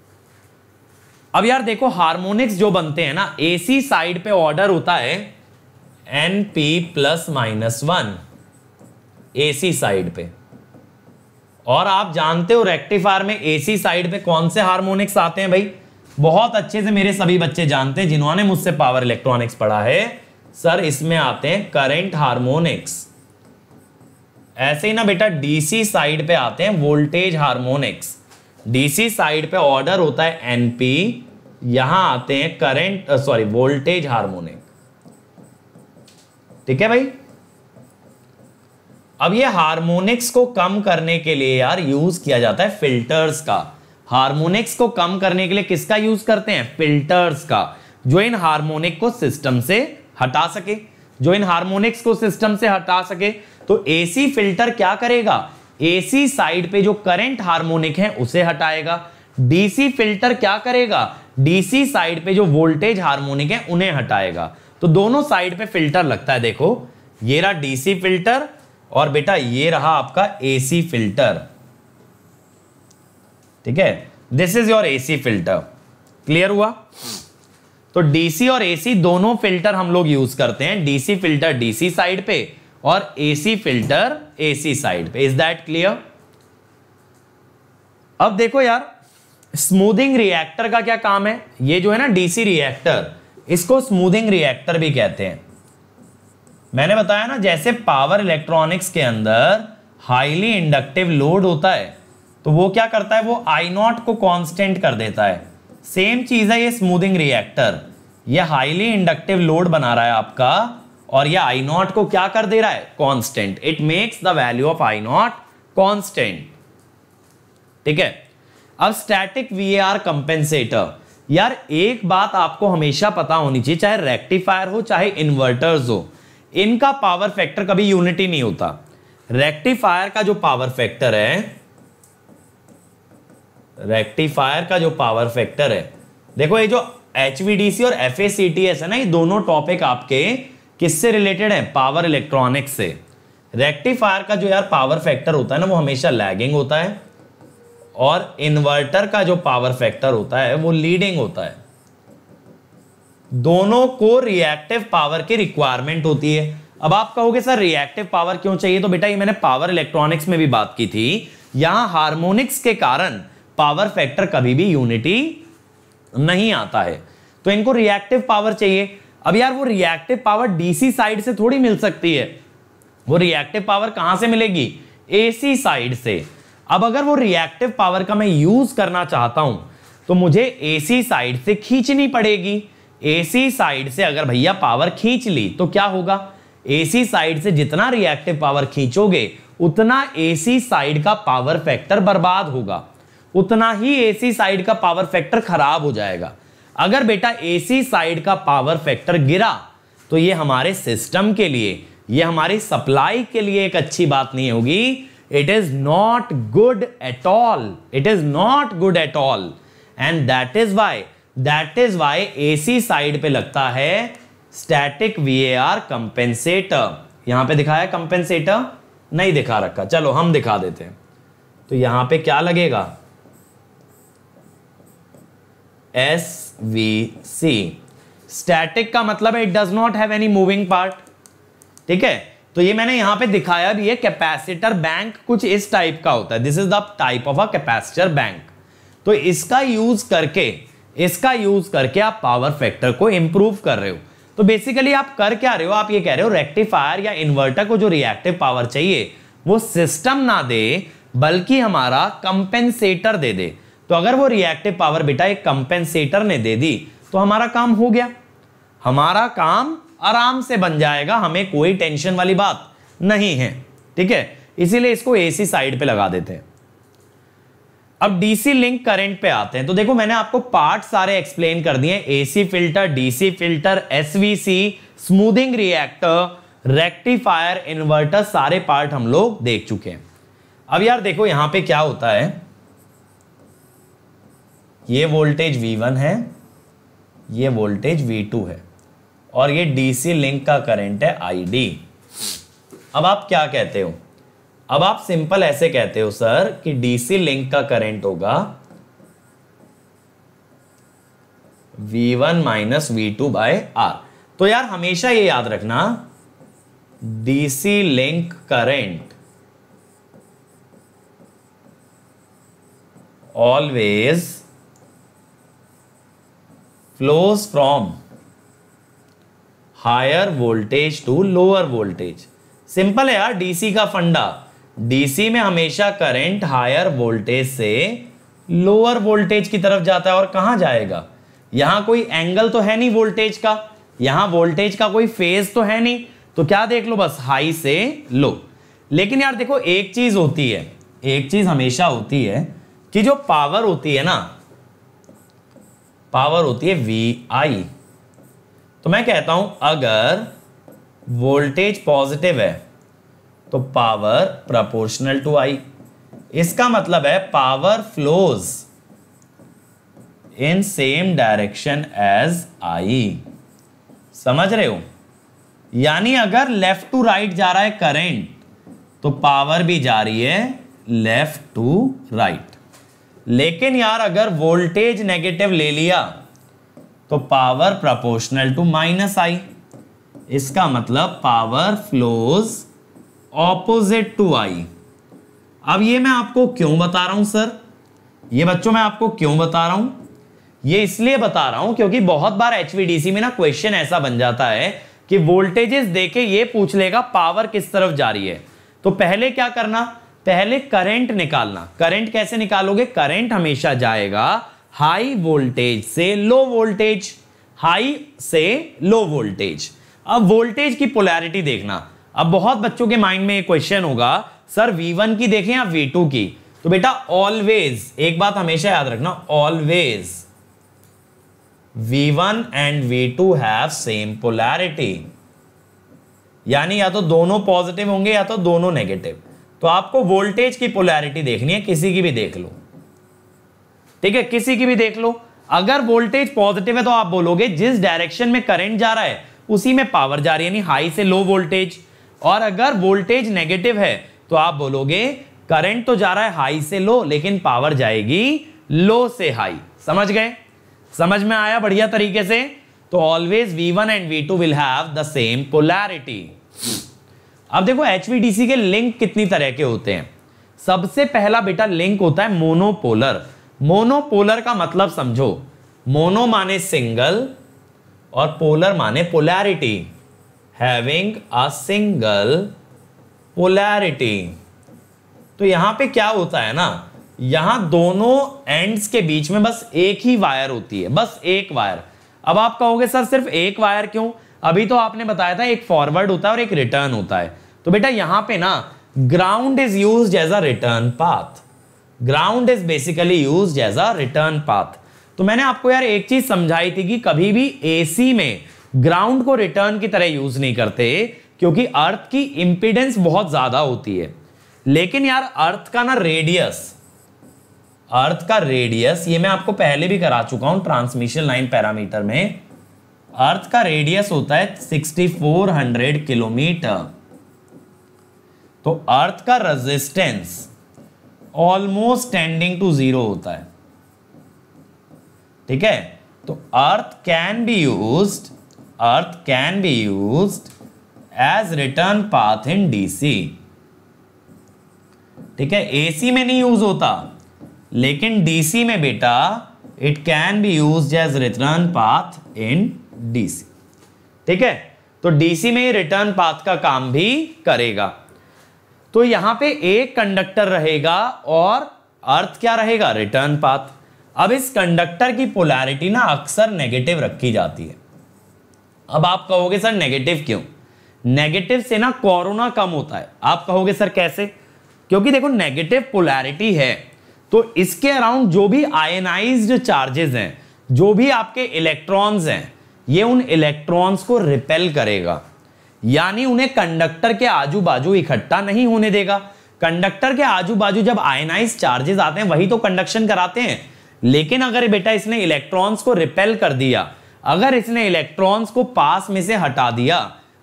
अब यार देखो हार्मोनिक्स जो बनते हैं ना एसी साइड पे ऑर्डर होता है N P plus minus one AC side पे और आप जानते हो रेक्टिफायर में एसी साइड पे कौन से हार्मोनिक्स आते हैं भाई बहुत अच्छे से मेरे सभी बच्चे जानते हैं जिन्होंने मुझसे पावर इलेक्ट्रॉनिक्स पढ़ा है सर इसमें आते हैं करंट हार्मोनिक्स ऐसे ही ना बेटा डीसी साइड पे आते हैं वोल्टेज हार्मोनिक्स डीसी साइड पे ऑर्डर होता है एनपी यहां आते हैं करंट सॉरी वोल्टेज हार्मोनिक ठीक है भाई अब ये हार्मोनिक्स को कम करने के लिए यार यूज किया जाता है फिल्टर्स का हार्मोनिक्स को कम करने के लिए किसका यूज करते हैं फिल्टर्स का जो इन हार्मोनिक को सिस्टम से हटा सके जो इन हार्मोनिक्स को सिस्टम से हटा सके तो एसी फिल्टर क्या करेगा एसी साइड पे जो करंट हार्मोनिक है उसे हटाएगा डीसी फिल्टर क्या करेगा डीसी साइड पे जो वोल्टेज हार्मोनिक है उन्हें हटाएगा तो दोनों साइड पे फिल्टर लगता है देखो ये रहा डीसी फिल्टर और बेटा ये रहा आपका एसी फिल्टर ठीक है this is your AC filter clear हुआ तो डीसी और एसी दोनों फिल्टर हम लोग यूज करते हैं डीसी फिल्टर डीसी साइड पे और एसी फिल्टर एसी साइड पे इज दैट क्लियर अब देखो यार स्मूदिंग रिएक्टर का क्या काम है ये जो है ना डीसी रिएक्टर इसको स्मूदिंग रिएक्टर भी कहते हैं मैंने बताया ना जैसे पावर इलेक्ट्रॉनिक्स के अंदर हाईली इंडक्टिव लोड होता है तो वो क्या करता है वो आई नॉट को कांस्टेंट कर देता है सेम चीज है ये स्मूदिंग रिएक्टर ये हाईली इंडक्टिव लोड बना रहा है आपका और ये आई नॉट को क्या कर दे रहा है constant it makes the value of I naught constant ठीक है अब स्टैटिक वी आर कंपेंसेटर यार एक बात आपको हमेशा पता होनी चाहिए चाहे रेक्टिफायर हो चाहे इन्वर्टर्स हो इनका पावर फैक्टर कभी यूनिटी नहीं होता रेक्टिफायर का जो पावर फैक्टर है रेक्टिफायर का जो पावर फैक्टर है देखो ये जो एच और एफ है ना ये दोनों टॉपिक आपके किससे रिलेटेड है पावर इलेक्ट्रॉनिक्स से रेक्टिफायर का जो यार पावर फैक्टर होता है ना वो हमेशा लैगिंग होता है और इन्वर्टर का जो पावर फैक्टर होता है वो लीडिंग होता है दोनों को रिएक्टिव पावर की रिक्वायरमेंट होती है अब आप कहोगे सर रिएक्टिव पावर क्यों चाहिए तो बेटा ये मैंने पावर इलेक्ट्रॉनिक्स में भी बात की थी यहां हार्मोनिक्स के कारण पावर फैक्टर कभी भी यूनिटी नहीं आता है तो इनको रिएक्टिव पावर चाहिए अब यार वो रिएक्टिव पावर डीसी साइड से थोड़ी मिल सकती है वो रिएक्टिव पावर कहां से मिलेगी एसी साइड से अब अगर वो रिएक्टिव पावर का मैं यूज करना चाहता हूं तो मुझे एसी साइड से खींचनी पड़ेगी एसी साइड से अगर भैया पावर खींच ली तो क्या होगा एसी साइड से जितना रिएक्टिव पावर खींचोगे उतना एसी साइड का पावर फैक्टर बर्बाद होगा उतना ही एसी साइड का पावर फैक्टर खराब हो जाएगा अगर बेटा एसी साइड का पावर फैक्टर गिरा तो ये हमारे सिस्टम के लिए ये हमारी सप्लाई के लिए एक अच्छी बात नहीं होगी it is not good at all it is not good at all and that is why that is why A C side पे लगता है static V A R compensator यहां पे दिखाया कंपेंसेटर नहीं दिखा रखा चलो हम दिखा देते हैं तो यहां पे क्या लगेगा एस वी सी स्टैटिक का मतलब है it does not have any moving part ठीक है तो ये मैंने यहां पे दिखाया भी है कैपेसिटर बैंक कुछ इस टाइप का होता है this is the type of a capacitor bank तो इसका यूज करके इसका यूज करके आप पावर फैक्टर को इंप्रूव कर रहे हो तो बेसिकली आप कर क्या रहे हो आप ये कह रहे हो रेक्टिफायर या इन्वर्टर को जो रिएक्टिव पावर चाहिए वो सिस्टम ना दे बल्कि हमारा कंपेंसेटर दे दे तो अगर वो रिएक्टिव पावर बेटा एक कंपेंसेटर ने दे दी तो हमारा काम हो गया हमारा काम आराम से बन जाएगा हमें कोई टेंशन वाली बात नहीं है ठीक है इसीलिए इसको एसी साइड पे लगा देते हैं अब डीसी लिंक करंट पे आते हैं तो देखो मैंने आपको पार्ट सारे एक्सप्लेन कर दिए AC filter DC filter SVC smoothing reactor rectifier inverter सारे पार्ट हम लोग देख चुके हैं अब यार देखो यहां पे क्या होता है ये वोल्टेज V1 है ये वोल्टेज V2 है और ये सी लिंक का करंट है डी अब आप क्या कहते हो अब आप सिंपल ऐसे कहते हो सर कि सी लिंक का करंट होगा V1 one minus V two by R तो यार हमेशा ये याद रखना C link current always flows from higher voltage to lower voltage simple है यार डीसी का फंडा डीसी में हमेशा करंट हायर वोल्टेज से लोअर वोल्टेज की तरफ जाता है और कहां जाएगा यहां कोई एंगल तो है नहीं वोल्टेज का यहां वोल्टेज का कोई फेज तो है नहीं तो क्या देख लो बस हाई से लो लेकिन यार देखो एक चीज़ होती है एक चीज़ हमेशा होती है कि जो पावर होती है ना पावर होती है वी आई तो मैं कहता हूं अगर वोल्टेज पॉजिटिव है तो पावर प्रपोर्शनल टू आई इसका मतलब है power flows in same direction as I समझ रहे हो यानी अगर लेफ्ट टू राइट जा रहा है करंट तो पावर भी जा रही है लेफ्ट टू राइट लेकिन यार अगर वोल्टेज नेगेटिव ले लिया तो power proportional to minus I इसका मतलब power flows opposite to I अब ये मैं आपको क्यों बता रहा हूं सर ये बच्चों मैं आपको क्यों बता रहा हूं ये इसलिए बता रहा हूं क्योंकि बहुत बार एच में ना क्वेश्चन ऐसा बन जाता है कि वोल्टेजेस देके ये पूछ लेगा पावर किस तरफ जा रही है तो पहले क्या करना पहले करंट निकालना करंट कैसे निकालोगे करंट हमेशा जाएगा हाई वोल्टेज से लो वोल्टेज हाई से लो वोल्टेज अब वोल्टेज की पोलैरिटी देखना अब बहुत बच्चों के माइंड में एक क्वेश्चन होगा सर V1 की देखें या V2 की तो बेटा ऑलवेज एक बात हमेशा याद रखना always V1 and V2 have same polarity यानी या तो दोनों पॉजिटिव होंगे या तो दोनों नेगेटिव तो आपको वोल्टेज की पोलैरिटी देखनी है किसी की भी देख लो ठीक है किसी की भी देख लो अगर वोल्टेज पॉजिटिव है तो आप बोलोगे जिस डायरेक्शन में करंट जा रहा है उसी में पावर जा रही है यानी हाई से लो वोल्टेज और अगर वोल्टेज नेगेटिव है तो आप बोलोगे करंट तो जा रहा है हाई से लो लेकिन पावर जाएगी लो से हाई समझ गए समझ में आया बढ़िया तरीके से तो always one and two will have the same polarity अब देखो एच के लिंक कितनी तरह के होते हैं सबसे पहला बेटा लिंक होता है मोनोपोलर मोनोपोलर का मतलब समझो मोनो माने सिंगल और पोलर माने polarity having a single polarity तो यहां पे क्या होता है ना यहां दोनों एंड्स के बीच में बस एक ही वायर होती है बस एक वायर अब आप कहोगे सर सिर्फ एक वायर क्यों अभी तो आपने बताया था एक फॉरवर्ड होता है और एक रिटर्न होता है तो बेटा यहां पे ना ground is use as a return path ground is basically use as a return path तो मैंने आपको यार एक चीज समझाई थी कि कभी भी एसी में ग्राउंड को रिटर्न की तरह यूज नहीं करते क्योंकि अर्थ की इंपीडेंस बहुत ज्यादा होती है लेकिन यार अर्थ का ना रेडियस अर्थ का रेडियस ये मैं आपको पहले भी करा चुका हूं ट्रांसमिशन लाइन पैरामीटर में अर्थ का रेडियस होता है 6400 किलोमीटर तो अर्थ का resistance almost tending to zero होता है ठीक है तो earth can be used earth can be used as return path in DC ठीक है एसी में नहीं यूज होता लेकिन डीसी में बेटा it can be use as return path in DC ठीक है तो डीसी में रिटर्न पाथ का काम भी करेगा तो यहां पे एक कंडक्टर रहेगा और अर्थ क्या रहेगा रिटर्न पाथ अब इस कंडक्टर की पोलैरिटी ना अक्सर नेगेटिव रखी जाती है अब आप कहोगे सर नेगेटिव क्यों नेगेटिव से ना कोरोना कम होता है आप कहोगे सर कैसे क्योंकि देखो नेगेटिव पोलैरिटी है तो इसके अराउंड जो भी आयनाइज्ड चार्जेस हैं जो भी आपके इलेक्ट्रॉन्स हैं ये उन इलेक्ट्रॉन्स को रिपेल करेगा यानी उन्हें कंडक्टर के आजू बाजू इकट्ठा नहीं होने देगा कंडक्टर के आजू बाजू जब आयनाइज चार्जेस आते हैं वही तो कंडक्शन कराते हैं लेकिन अगर बेटा इसने इलेक्ट्रॉन्स को रिपेल कर दिया अगर इसने इलेक्ट्रॉन्स को पास में से हटा दिया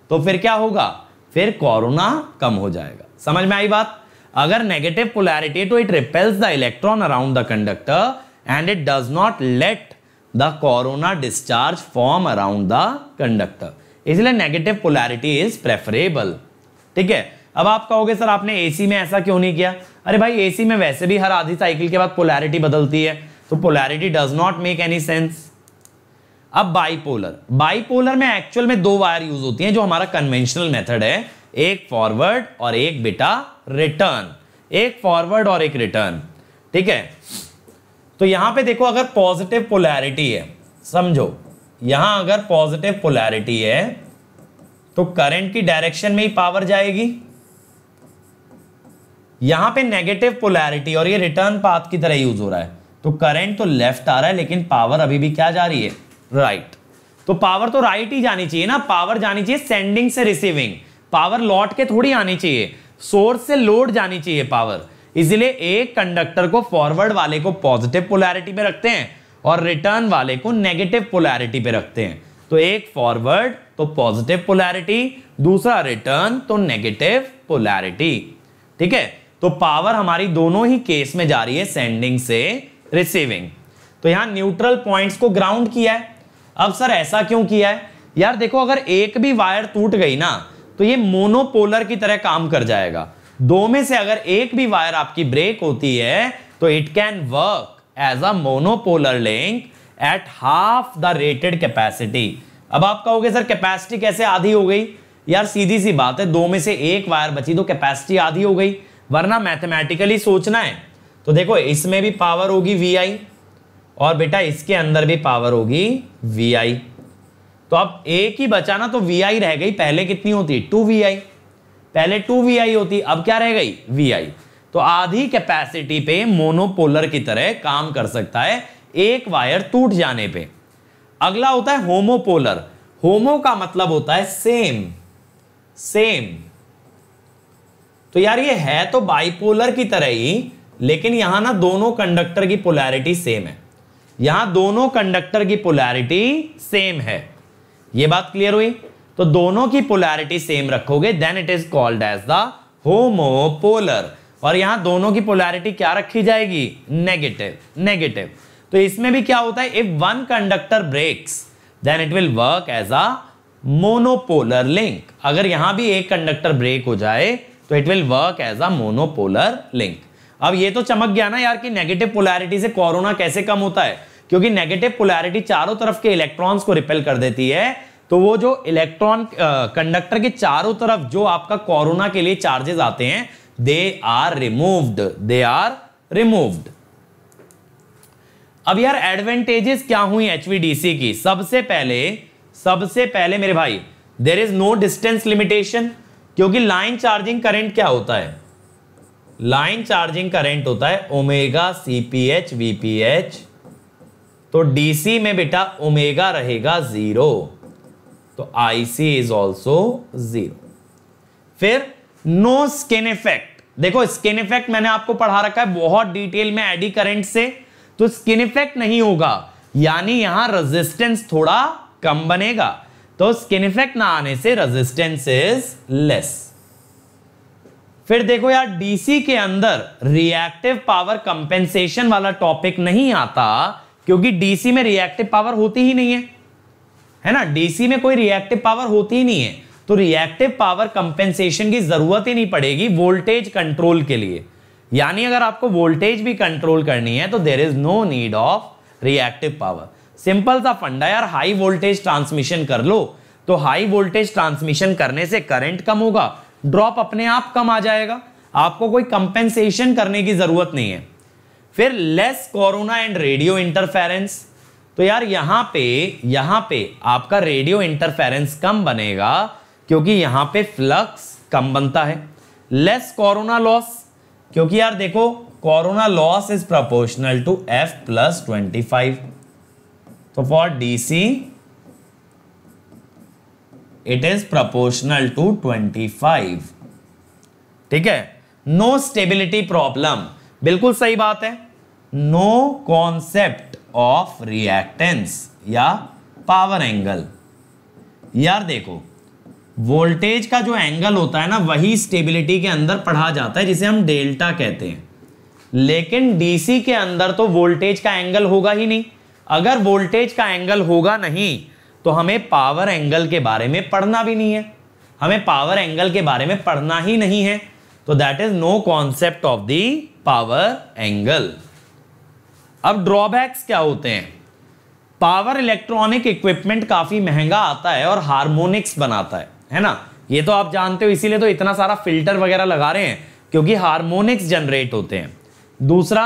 तो फिर क्या होगा फिर कोरोना कम हो जाएगा समझ में आई बात अगर नेगेटिव पोलैरिटी तो it repels the electron around the conductor and it does not let the corona discharge form around the conductor इसलिए नेगेटिव पोलैरिटी इज प्रेफरेबल ठीक है अब आप कहोगे सर आपने एसी में ऐसा क्यों नहीं किया अरे भाई एसी में वैसे भी हर आधी साइकिल के बाद पोलैरिटी बदलती है तो polarity does not make any sense अब बाईपोलर बाईपोलर में एक्चुअल में दो वायर यूज होती हैं जो हमारा कन्वेंशनल मेथड है एक फॉरवर्ड और एक बेटा रिटर्न एक फॉरवर्ड और एक रिटर्न ठीक है तो यहां पे देखो अगर पॉजिटिव पोलैरिटी है समझो यहां अगर पॉजिटिव पोलैरिटी है तो करंट की डायरेक्शन में ही पावर जाएगी यहां पे नेगेटिव पोलैरिटी और ये रिटर्न पाथ की तरह यूज हो रहा है तो करंट तो लेफ्ट आ रहा है लेकिन पावर अभी भी क्या जा रही है राइट right. तो पावर तो राइट right ही जानी चाहिए ना पावर जानी चाहिए सेंडिंग से रिसीविंग पावर लौट के थोड़ी आनी चाहिए सोर्स से लोड जानी चाहिए पावर इसलिए एक कंडक्टर को फॉरवर्ड वाले को पॉजिटिव पोलैरिटी पे रखते हैं और रिटर्न वाले को नेगेटिव पोलैरिटी पे रखते हैं तो एक फॉरवर्ड तो पॉजिटिव पोलैरिटी दूसरा रिटर्न तो नेगेटिव पोलैरिटी ठीक है तो पावर हमारी दोनों ही केस में जा रही है सेंडिंग से रिसीविंग तो यहां न्यूट्रल पॉइंट्स को ग्राउंड किया है अब सर ऐसा क्यों किया है यार देखो अगर एक भी वायर टूट गई ना तो ये मोनोपोलर की तरह काम कर जाएगा दो में से अगर एक भी वायर आपकी ब्रेक होती है तो it can work as a monopolar link at half the rated capacity अब आप कहोगे सर कैपेसिटी कैसे आधी हो गई यार सीधी सी बात है दो में से एक वायर बची तो कैपेसिटी आधी हो गई वरना मैथमेटिकली सोचना है तो देखो इसमें भी पावर होगी वी आई और बेटा इसके अंदर भी पावर होगी वी आई तो अब एक ही बचाना तो वी आई रह गई पहले कितनी होती टू वी आई पहले टू वी आई होती अब क्या रह गई वी आई तो आधी कैपेसिटी पे मोनोपोलर की तरह काम कर सकता है एक वायर टूट जाने पे अगला होता है होमोपोलर होमो का मतलब होता है सेम सेम तो यार ये है तो बाइपोलर की तरह ही लेकिन यहां ना दोनों कंडक्टर की पोलैरिटी सेम है यहां दोनों कंडक्टर की पोलैरिटी सेम है ये बात क्लियर हुई तो दोनों की पोलैरिटी सेम रखोगे then it is called as the homopolar और यहां दोनों की पोलैरिटी क्या रखी जाएगी नेगेटिव नेगेटिव तो इसमें भी क्या होता है if one conductor breaks then it will work as a monopolar link अगर यहां भी एक कंडक्टर ब्रेक हो जाए तो it will work as a monopolar link अब ये तो चमक गया ना यार कि नेगेटिव पोलैरिटी से कोरोना कैसे कम होता है क्योंकि नेगेटिव पोलैरिटी चारों तरफ के इलेक्ट्रॉन्स को रिपेल कर देती है तो वो जो इलेक्ट्रॉन कंडक्टर के चारों तरफ जो आपका कोरोना के लिए चार्जेस आते हैं they are removed they are removed अब यार एडवांटेजेस क्या हुई एचवीडीसी की सबसे पहले सबसे पहले मेरे भाई there is no distance limitation क्योंकि लाइन चार्जिंग करंट क्या होता है लाइन चार्जिंग करंट होता है ओमेगा सीपीएच वीपीएच तो डीसी में बेटा ओमेगा रहेगा जीरो तो I C is also zero फिर नो स्किन इफेक्ट देखो स्किन इफेक्ट मैंने आपको पढ़ा रखा है बहुत डिटेल में एडी करेंट से तो स्किन इफेक्ट नहीं होगा यानी यहां रेजिस्टेंस थोड़ा कम बनेगा तो स्किन इफेक्ट ना आने से रेजिस्टेंस इज लेस फिर देखो यार डीसी के अंदर रिएक्टिव पावर कंपेंसेशन वाला टॉपिक नहीं आता क्योंकि डीसी में रिएक्टिव पावर होती ही नहीं है है ना डीसी में कोई रिएक्टिव पावर होती ही नहीं है तो रिएक्टिव पावर कंपेंसेशन की जरूरत ही नहीं पड़ेगी वोल्टेज कंट्रोल के लिए यानी अगर आपको वोल्टेज भी कंट्रोल करनी है तो there is no need of reactive power simple सा फंडा यार हाई वोल्टेज ट्रांसमिशन कर लो तो हाई वोल्टेज ट्रांसमिशन करने से करंट कम होगा ड्रॉप अपने आप कम आ जाएगा आपको कोई कंपेंसेशन करने की जरूरत नहीं है फिर less corona and radio interference तो यार यहां पे यहां पे आपका रेडियो इंटरफेरेंस कम बनेगा क्योंकि यहां पे फ्लक्स कम बनता है लेस कोरोना लॉस क्योंकि यार देखो corona loss is proportional to F plus twenty five तो for DC it is proportional to twenty five ठीक है नो स्टेबिलिटी प्रॉब्लम बिल्कुल सही बात है नो कॉन्सेप्ट ऑफ रिएक्टेंस या पावर एंगल यार देखो वोल्टेज का जो एंगल होता है ना वही स्टेबिलिटी के अंदर पढ़ा जाता है जिसे हम डेल्टा कहते हैं लेकिन डीसी के अंदर तो वोल्टेज का एंगल होगा ही नहीं अगर वोल्टेज का एंगल होगा नहीं तो हमें पावर एंगल के बारे में पढ़ना भी नहीं है हमें पावर एंगल के बारे में पढ़ना ही नहीं है तो that is no concept of the power angle अब ड्रॉबैक्स क्या होते हैं पावर इलेक्ट्रॉनिक इक्विपमेंट काफी महंगा आता है और हार्मोनिक्स बनाता है है ना ये तो आप जानते हो इसीलिए तो इतना सारा फिल्टर वगैरह लगा रहे हैं क्योंकि हार्मोनिक्स जनरेट होते हैं दूसरा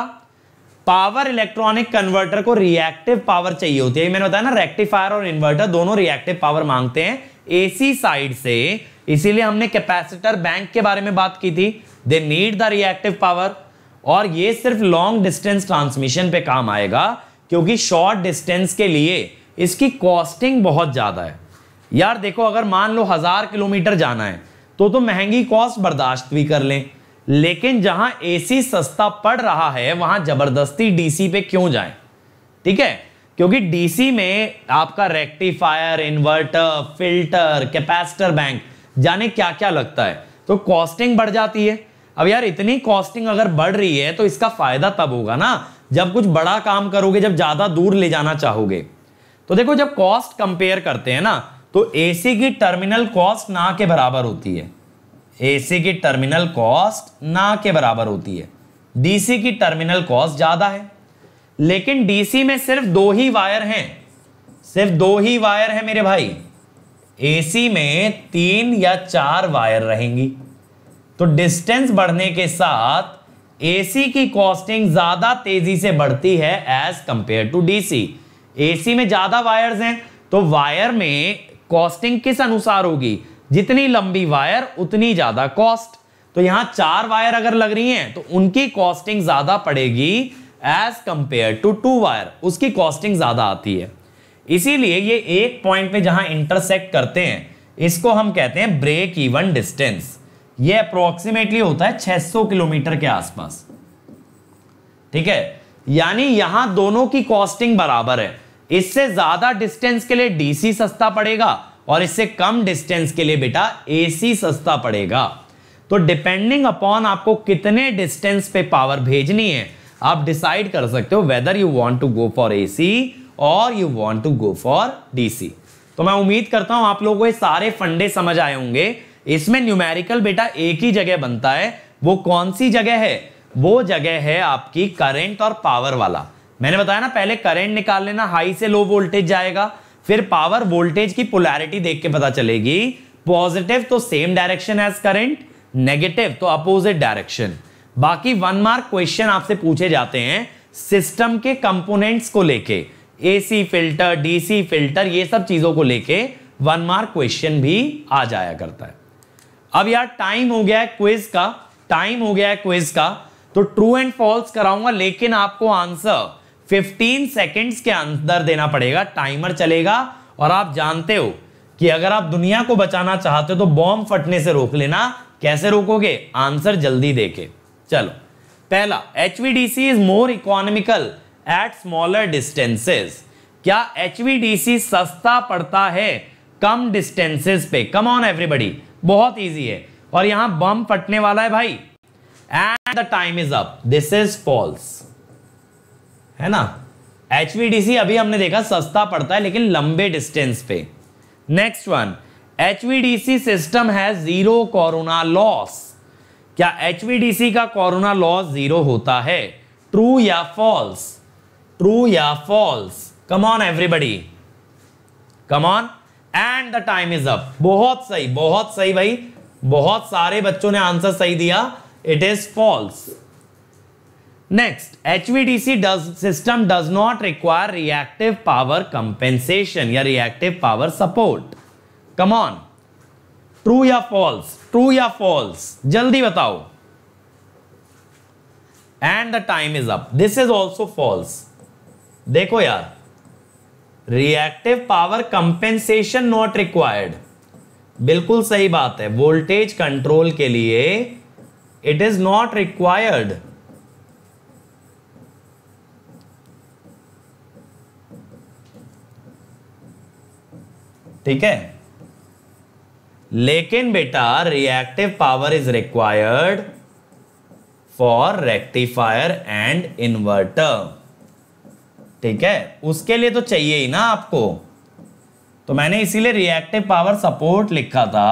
पावर इलेक्ट्रॉनिक कन्वर्टर को रिएक्टिव पावर चाहिए होती है मैंने बताया ना रेक्टिफायर और इन्वर्टर दोनों रिएक्टिव पावर मांगते हैं एसी साइड से इसीलिए हमने कैपेसिटर बैंक के बारे में बात की थी they need the reactive power और ये सिर्फ लॉन्ग डिस्टेंस ट्रांसमिशन पे काम आएगा क्योंकि शॉर्ट डिस्टेंस के लिए इसकी कॉस्टिंग बहुत ज़्यादा है यार देखो अगर मान लो हज़ार किलोमीटर जाना है तो तो महंगी कॉस्ट बर्दाश्त भी कर लें लेकिन जहां एसी सस्ता पड़ रहा है वहां जबरदस्ती डीसी पे क्यों जाएं ठीक है क्योंकि डीसी में आपका rectifier inverter filter capacitor bank जाने क्या क्या लगता है तो कॉस्टिंग बढ़ जाती है अब यार इतनी कॉस्टिंग अगर बढ़ रही है तो इसका फायदा तब होगा ना जब कुछ बड़ा काम करोगे जब ज्यादा दूर ले जाना चाहोगे तो देखो जब कॉस्ट कंपेयर करते हैं ना तो एसी की टर्मिनल कॉस्ट ना के बराबर होती है एसी की टर्मिनल कॉस्ट ना के बराबर होती है डीसी की टर्मिनल कॉस्ट ज्यादा है लेकिन डीसी में सिर्फ दो ही वायर हैं सिर्फ दो ही वायर है मेरे भाई एसी में तीन या चार वायर रहेंगी तो डिस्टेंस बढ़ने के साथ एसी की कॉस्टिंग ज़्यादा तेज़ी से बढ़ती है as compare to DC AC में ज़्यादा वायर्स हैं तो वायर में कॉस्टिंग किस अनुसार होगी जितनी लंबी वायर उतनी ज़्यादा कॉस्ट तो यहाँ चार वायर अगर लग रही हैं तो उनकी कॉस्टिंग ज़्यादा पड़ेगी as compare to two wire उसकी कॉस्टिंग ज़्यादा आती है इसीलिए ये एक पॉइंट पे जहां इंटरसेक्ट करते हैं इसको हम कहते हैं ब्रेक इवन डिस्टेंस ये अप्रोक्सीमेटली होता है 600 किलोमीटर के आसपास ठीक है यानी यहां दोनों की कॉस्टिंग बराबर है इससे ज्यादा डिस्टेंस के लिए डीसी सस्ता पड़ेगा और इससे कम डिस्टेंस के लिए बेटा एसी सस्ता पड़ेगा तो डिपेंडिंग अपॉन आपको कितने डिस्टेंस पे पावर भेजनी है आप डिसाइड कर सकते हो whether you want to go for AC और you want to go for DC तो मैं उम्मीद करता हूं आप लोगों को ये सारे फंडे समझ आए होंगे इसमें न्यूमेरिकल बेटा एक ही जगह बनता है वो कौन सी जगह है वो जगह है आपकी करंट और पावर वाला मैंने बताया ना पहले करंट निकाल लेना हाई से लो वोल्टेज जाएगा फिर पावर वोल्टेज की पोलैरिटी देख के पता चलेगी पॉजिटिव तो same direction as current negative तो अपोजिट डायरेक्शन बाकी वन मार्क क्वेश्चन आपसे पूछे जाते हैं सिस्टम के कंपोनेंट्स को लेके एसी फिल्टर डीसी फिल्टर ये सब चीजों को लेके वन मार्क क्वेश्चन भी आ जाया करता है अब यार टाइम हो गया है क्विज का टाइम हो गया है क्विज का तो ट्रू एंड फॉल्स कराऊंगा लेकिन आपको आंसर 15 सेकंड्स के अंदर देना पड़ेगा टाइमर चलेगा और आप जानते हो कि अगर आप दुनिया को बचाना चाहते हो तो बॉम्ब फटने से रोक लेना कैसे रोकोगे आंसर जल्दी देके चलो पहला H is more economical at smaller distances क्या एच सस्ता पड़ता है कम डिस्टेंसेज पे कम ऑन एवरीबडी बहुत ईजी है और यहां बम फटने वाला है भाई at the time is up this is false है ना एच अभी हमने देखा सस्ता पड़ता है लेकिन लंबे डिस्टेंस पे नेक्स्ट वन एच सिस्टम है जीरो कोरोना लॉस क्या एच का कोरोना लॉस जीरो होता है ट्रू या फॉल्स ट्रू या false come on everybody come on and the time is up बहुत सही बहुत सही भाई बहुत सारे बच्चों ने आंसर सही दिया it is false next D does system does not require reactive power compensation या reactive power support come on true या फॉल्स ट्रू या फॉल्स जल्दी बताओ and the time is up this is also false देखो यार reactive power compensation not required बिल्कुल सही बात है वोल्टेज कंट्रोल के लिए इट इज नॉट रिक्वायर्ड ठीक है लेकिन बेटा reactive power is required for rectifier and inverter ठीक है उसके लिए तो चाहिए ही ना आपको तो मैंने इसीलिए रिएक्टिव पावर सपोर्ट लिखा था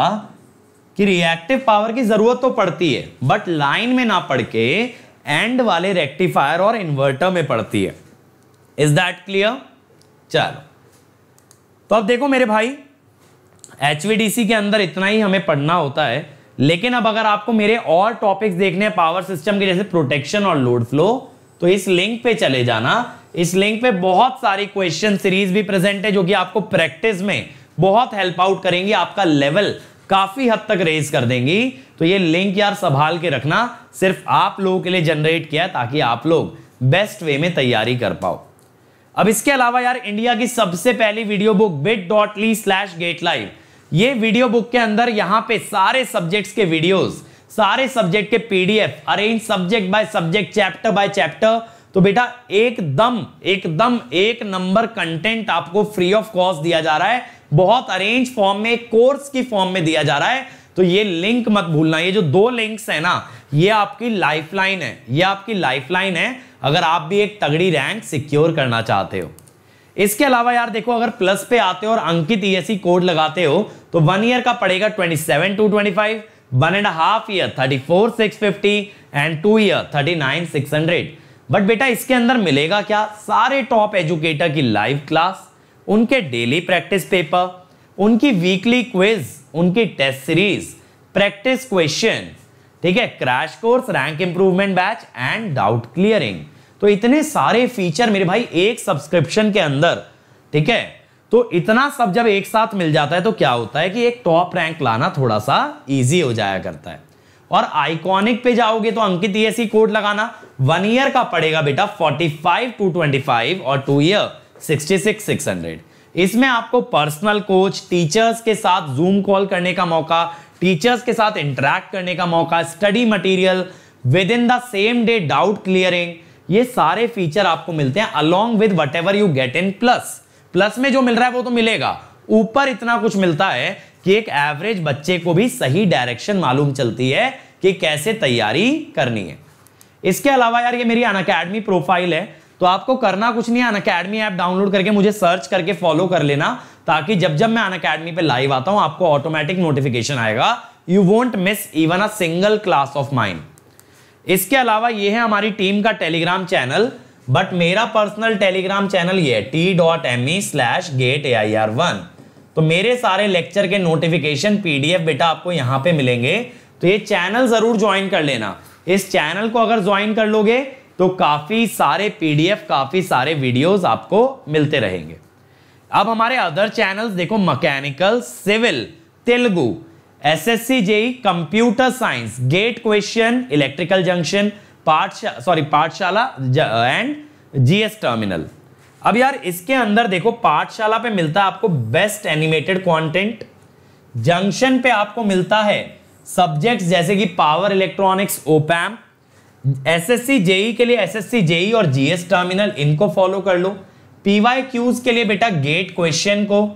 कि रिएक्टिव पावर की जरूरत तो पड़ती है बट लाइन में ना पड़ के एंड वाले रेक्टिफायर और इन्वर्टर में पड़ती है इज दैट क्लियर चलो तो अब देखो मेरे भाई एच के अंदर इतना ही हमें पढ़ना होता है लेकिन अब अगर आपको मेरे और टॉपिक्स देखने हैं पावर सिस्टम के जैसे प्रोटेक्शन और लोड फ्लो तो इस लिंक पे चले जाना इस लिंक पे बहुत सारी क्वेश्चन सीरीज भी प्रेजेंट है जो कि आपको प्रैक्टिस में बहुत हेल्प आउट करेंगी आपका लेवल काफी हद तक रेज कर देंगी तो ये लिंक यार संभाल के रखना सिर्फ आप लोगों के लिए जनरेट किया है ताकि आप लोग बेस्ट वे में तैयारी कर पाओ अब इसके अलावा यार इंडिया की सबसे पहली video book bit dot ly slash GATE live ये वीडियो बुक के अंदर यहाँ पे सारे सब्जेक्ट्स के वीडियोस सारे सब्जेक्ट के PDF arrange subject by subject chapter by chapter तो बेटा एकदम एकदम एक नंबर कंटेंट आपको फ्री ऑफ कॉस्ट दिया जा रहा है बहुत अरेंज फॉर्म में कोर्स की फॉर्म में दिया जा रहा है तो ये लिंक मत भूलना ये जो दो लिंक्स है ना ये आपकी लाइफलाइन है ये आपकी लाइफलाइन है अगर आप भी एक तगड़ी रैंक सिक्योर करना चाहते हो इसके अलावा यार देखो अगर प्लस पे आते हो और अंकित ईएससी e कोड लगाते हो तो वन ईयर का पड़ेगा twenty seven two twenty five one and half year thirty four six fifty and two year thirty nine six hundred but बेटा इसके अंदर मिलेगा क्या सारे टॉप एजुकेटर की लाइव क्लास उनके डेली प्रैक्टिस पेपर उनकी वीकली क्विज उनकी टेस्ट सीरीज प्रैक्टिस क्वेश्चन ठीक है crash course rank improvement batch and doubt clearing तो इतने सारे फीचर मेरे भाई एक सब्सक्रिप्शन के अंदर ठीक है तो इतना सब जब एक साथ मिल जाता है तो क्या होता है कि एक टॉप रैंक लाना थोड़ा सा ईजी हो जाया करता है और आइकॉनिक पे जाओगे तो अंकित ईएसई कोड लगाना वन ईयर का पड़ेगा बेटा forty five two twenty five और two year sixty six six hundred इसमें आपको पर्सनल कोच टीचर्स के साथ जूम कॉल करने का मौका टीचर्स के साथ इंटरेक्ट करने का मौका study material within the same day doubt clearing ये सारे फीचर आपको मिलते हैं along with whatever you get in plus plus में जो मिल रहा है वो तो मिलेगा ऊपर इतना कुछ मिलता है कि एक एवरेज बच्चे को भी सही डायरेक्शन मालूम चलती है कि कैसे तैयारी करनी है इसके अलावा यार ये मेरी अनकेडमी प्रोफाइल है तो आपको करना कुछ नहीं है अन अकेडमी ऐप डाउनलोड करके मुझे सर्च करके फॉलो कर लेना ताकि जब जब मैं अन अकेडमी पर लाइव आता हूं आपको ऑटोमेटिक नोटिफिकेशन आएगा you won't miss even a single class of mind इसके अलावा ये है हमारी टीम का टेलीग्राम चैनल बट मेरा पर्सनल टेलीग्राम चैनल ये है t dot m e slash GATE A I R one तो मेरे सारे लेक्चर के नोटिफिकेशन पीडीएफ बेटा आपको यहां पे मिलेंगे तो ये चैनल ज़रूर ज्वाइन कर लेना इस चैनल को अगर ज्वाइन कर लोगे तो काफ़ी सारे पीडीएफ काफ़ी सारे वीडियोस आपको मिलते रहेंगे अब हमारे अदर चैनल्स देखो mechanical civil Telugu SSC JE computer science GATE question electrical junction पाठशा sorry Pathshala and GS terminal अब यार इसके अंदर देखो पाठशाला पे मिलता है आपको बेस्ट एनिमेटेड कंटेंट जंक्शन पे आपको मिलता है सब्जेक्ट्स जैसे कि power electronics op amp SSC JE के लिए एसएससी जेई e और जीएस टर्मिनल इनको फॉलो कर लो पीवाई क्यूज के लिए बेटा गेट क्वेश्चन को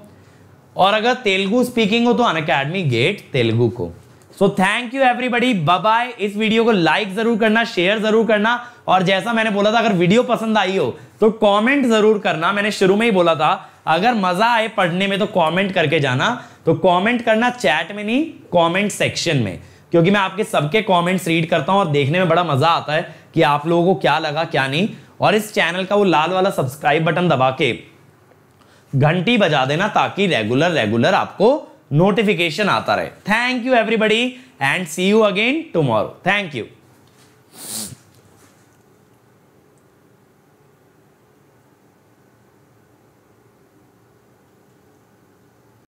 और अगर तेलुगु स्पीकिंग हो तो अन गेट तेलुगु को so thank you everybody bye इस वीडियो को लाइक जरूर करना शेयर जरूर करना और जैसा मैंने बोला था अगर वीडियो पसंद आई हो तो कमेंट जरूर करना मैंने शुरू में ही बोला था अगर मजा आए पढ़ने में तो कमेंट करके जाना तो कमेंट करना चैट में नहीं कमेंट सेक्शन में क्योंकि मैं आपके सबके कमेंट्स रीड करता हूं और देखने में बड़ा मजा आता है कि आप लोगों को क्या लगा क्या नहीं और इस चैनल का वो लाल वाला सब्सक्राइब बटन दबा के घंटी बजा देना ताकि रेगुलर रेगुलर आपको नोटिफिकेशन आता रहे thank you everybody and see you again tomorrow thank you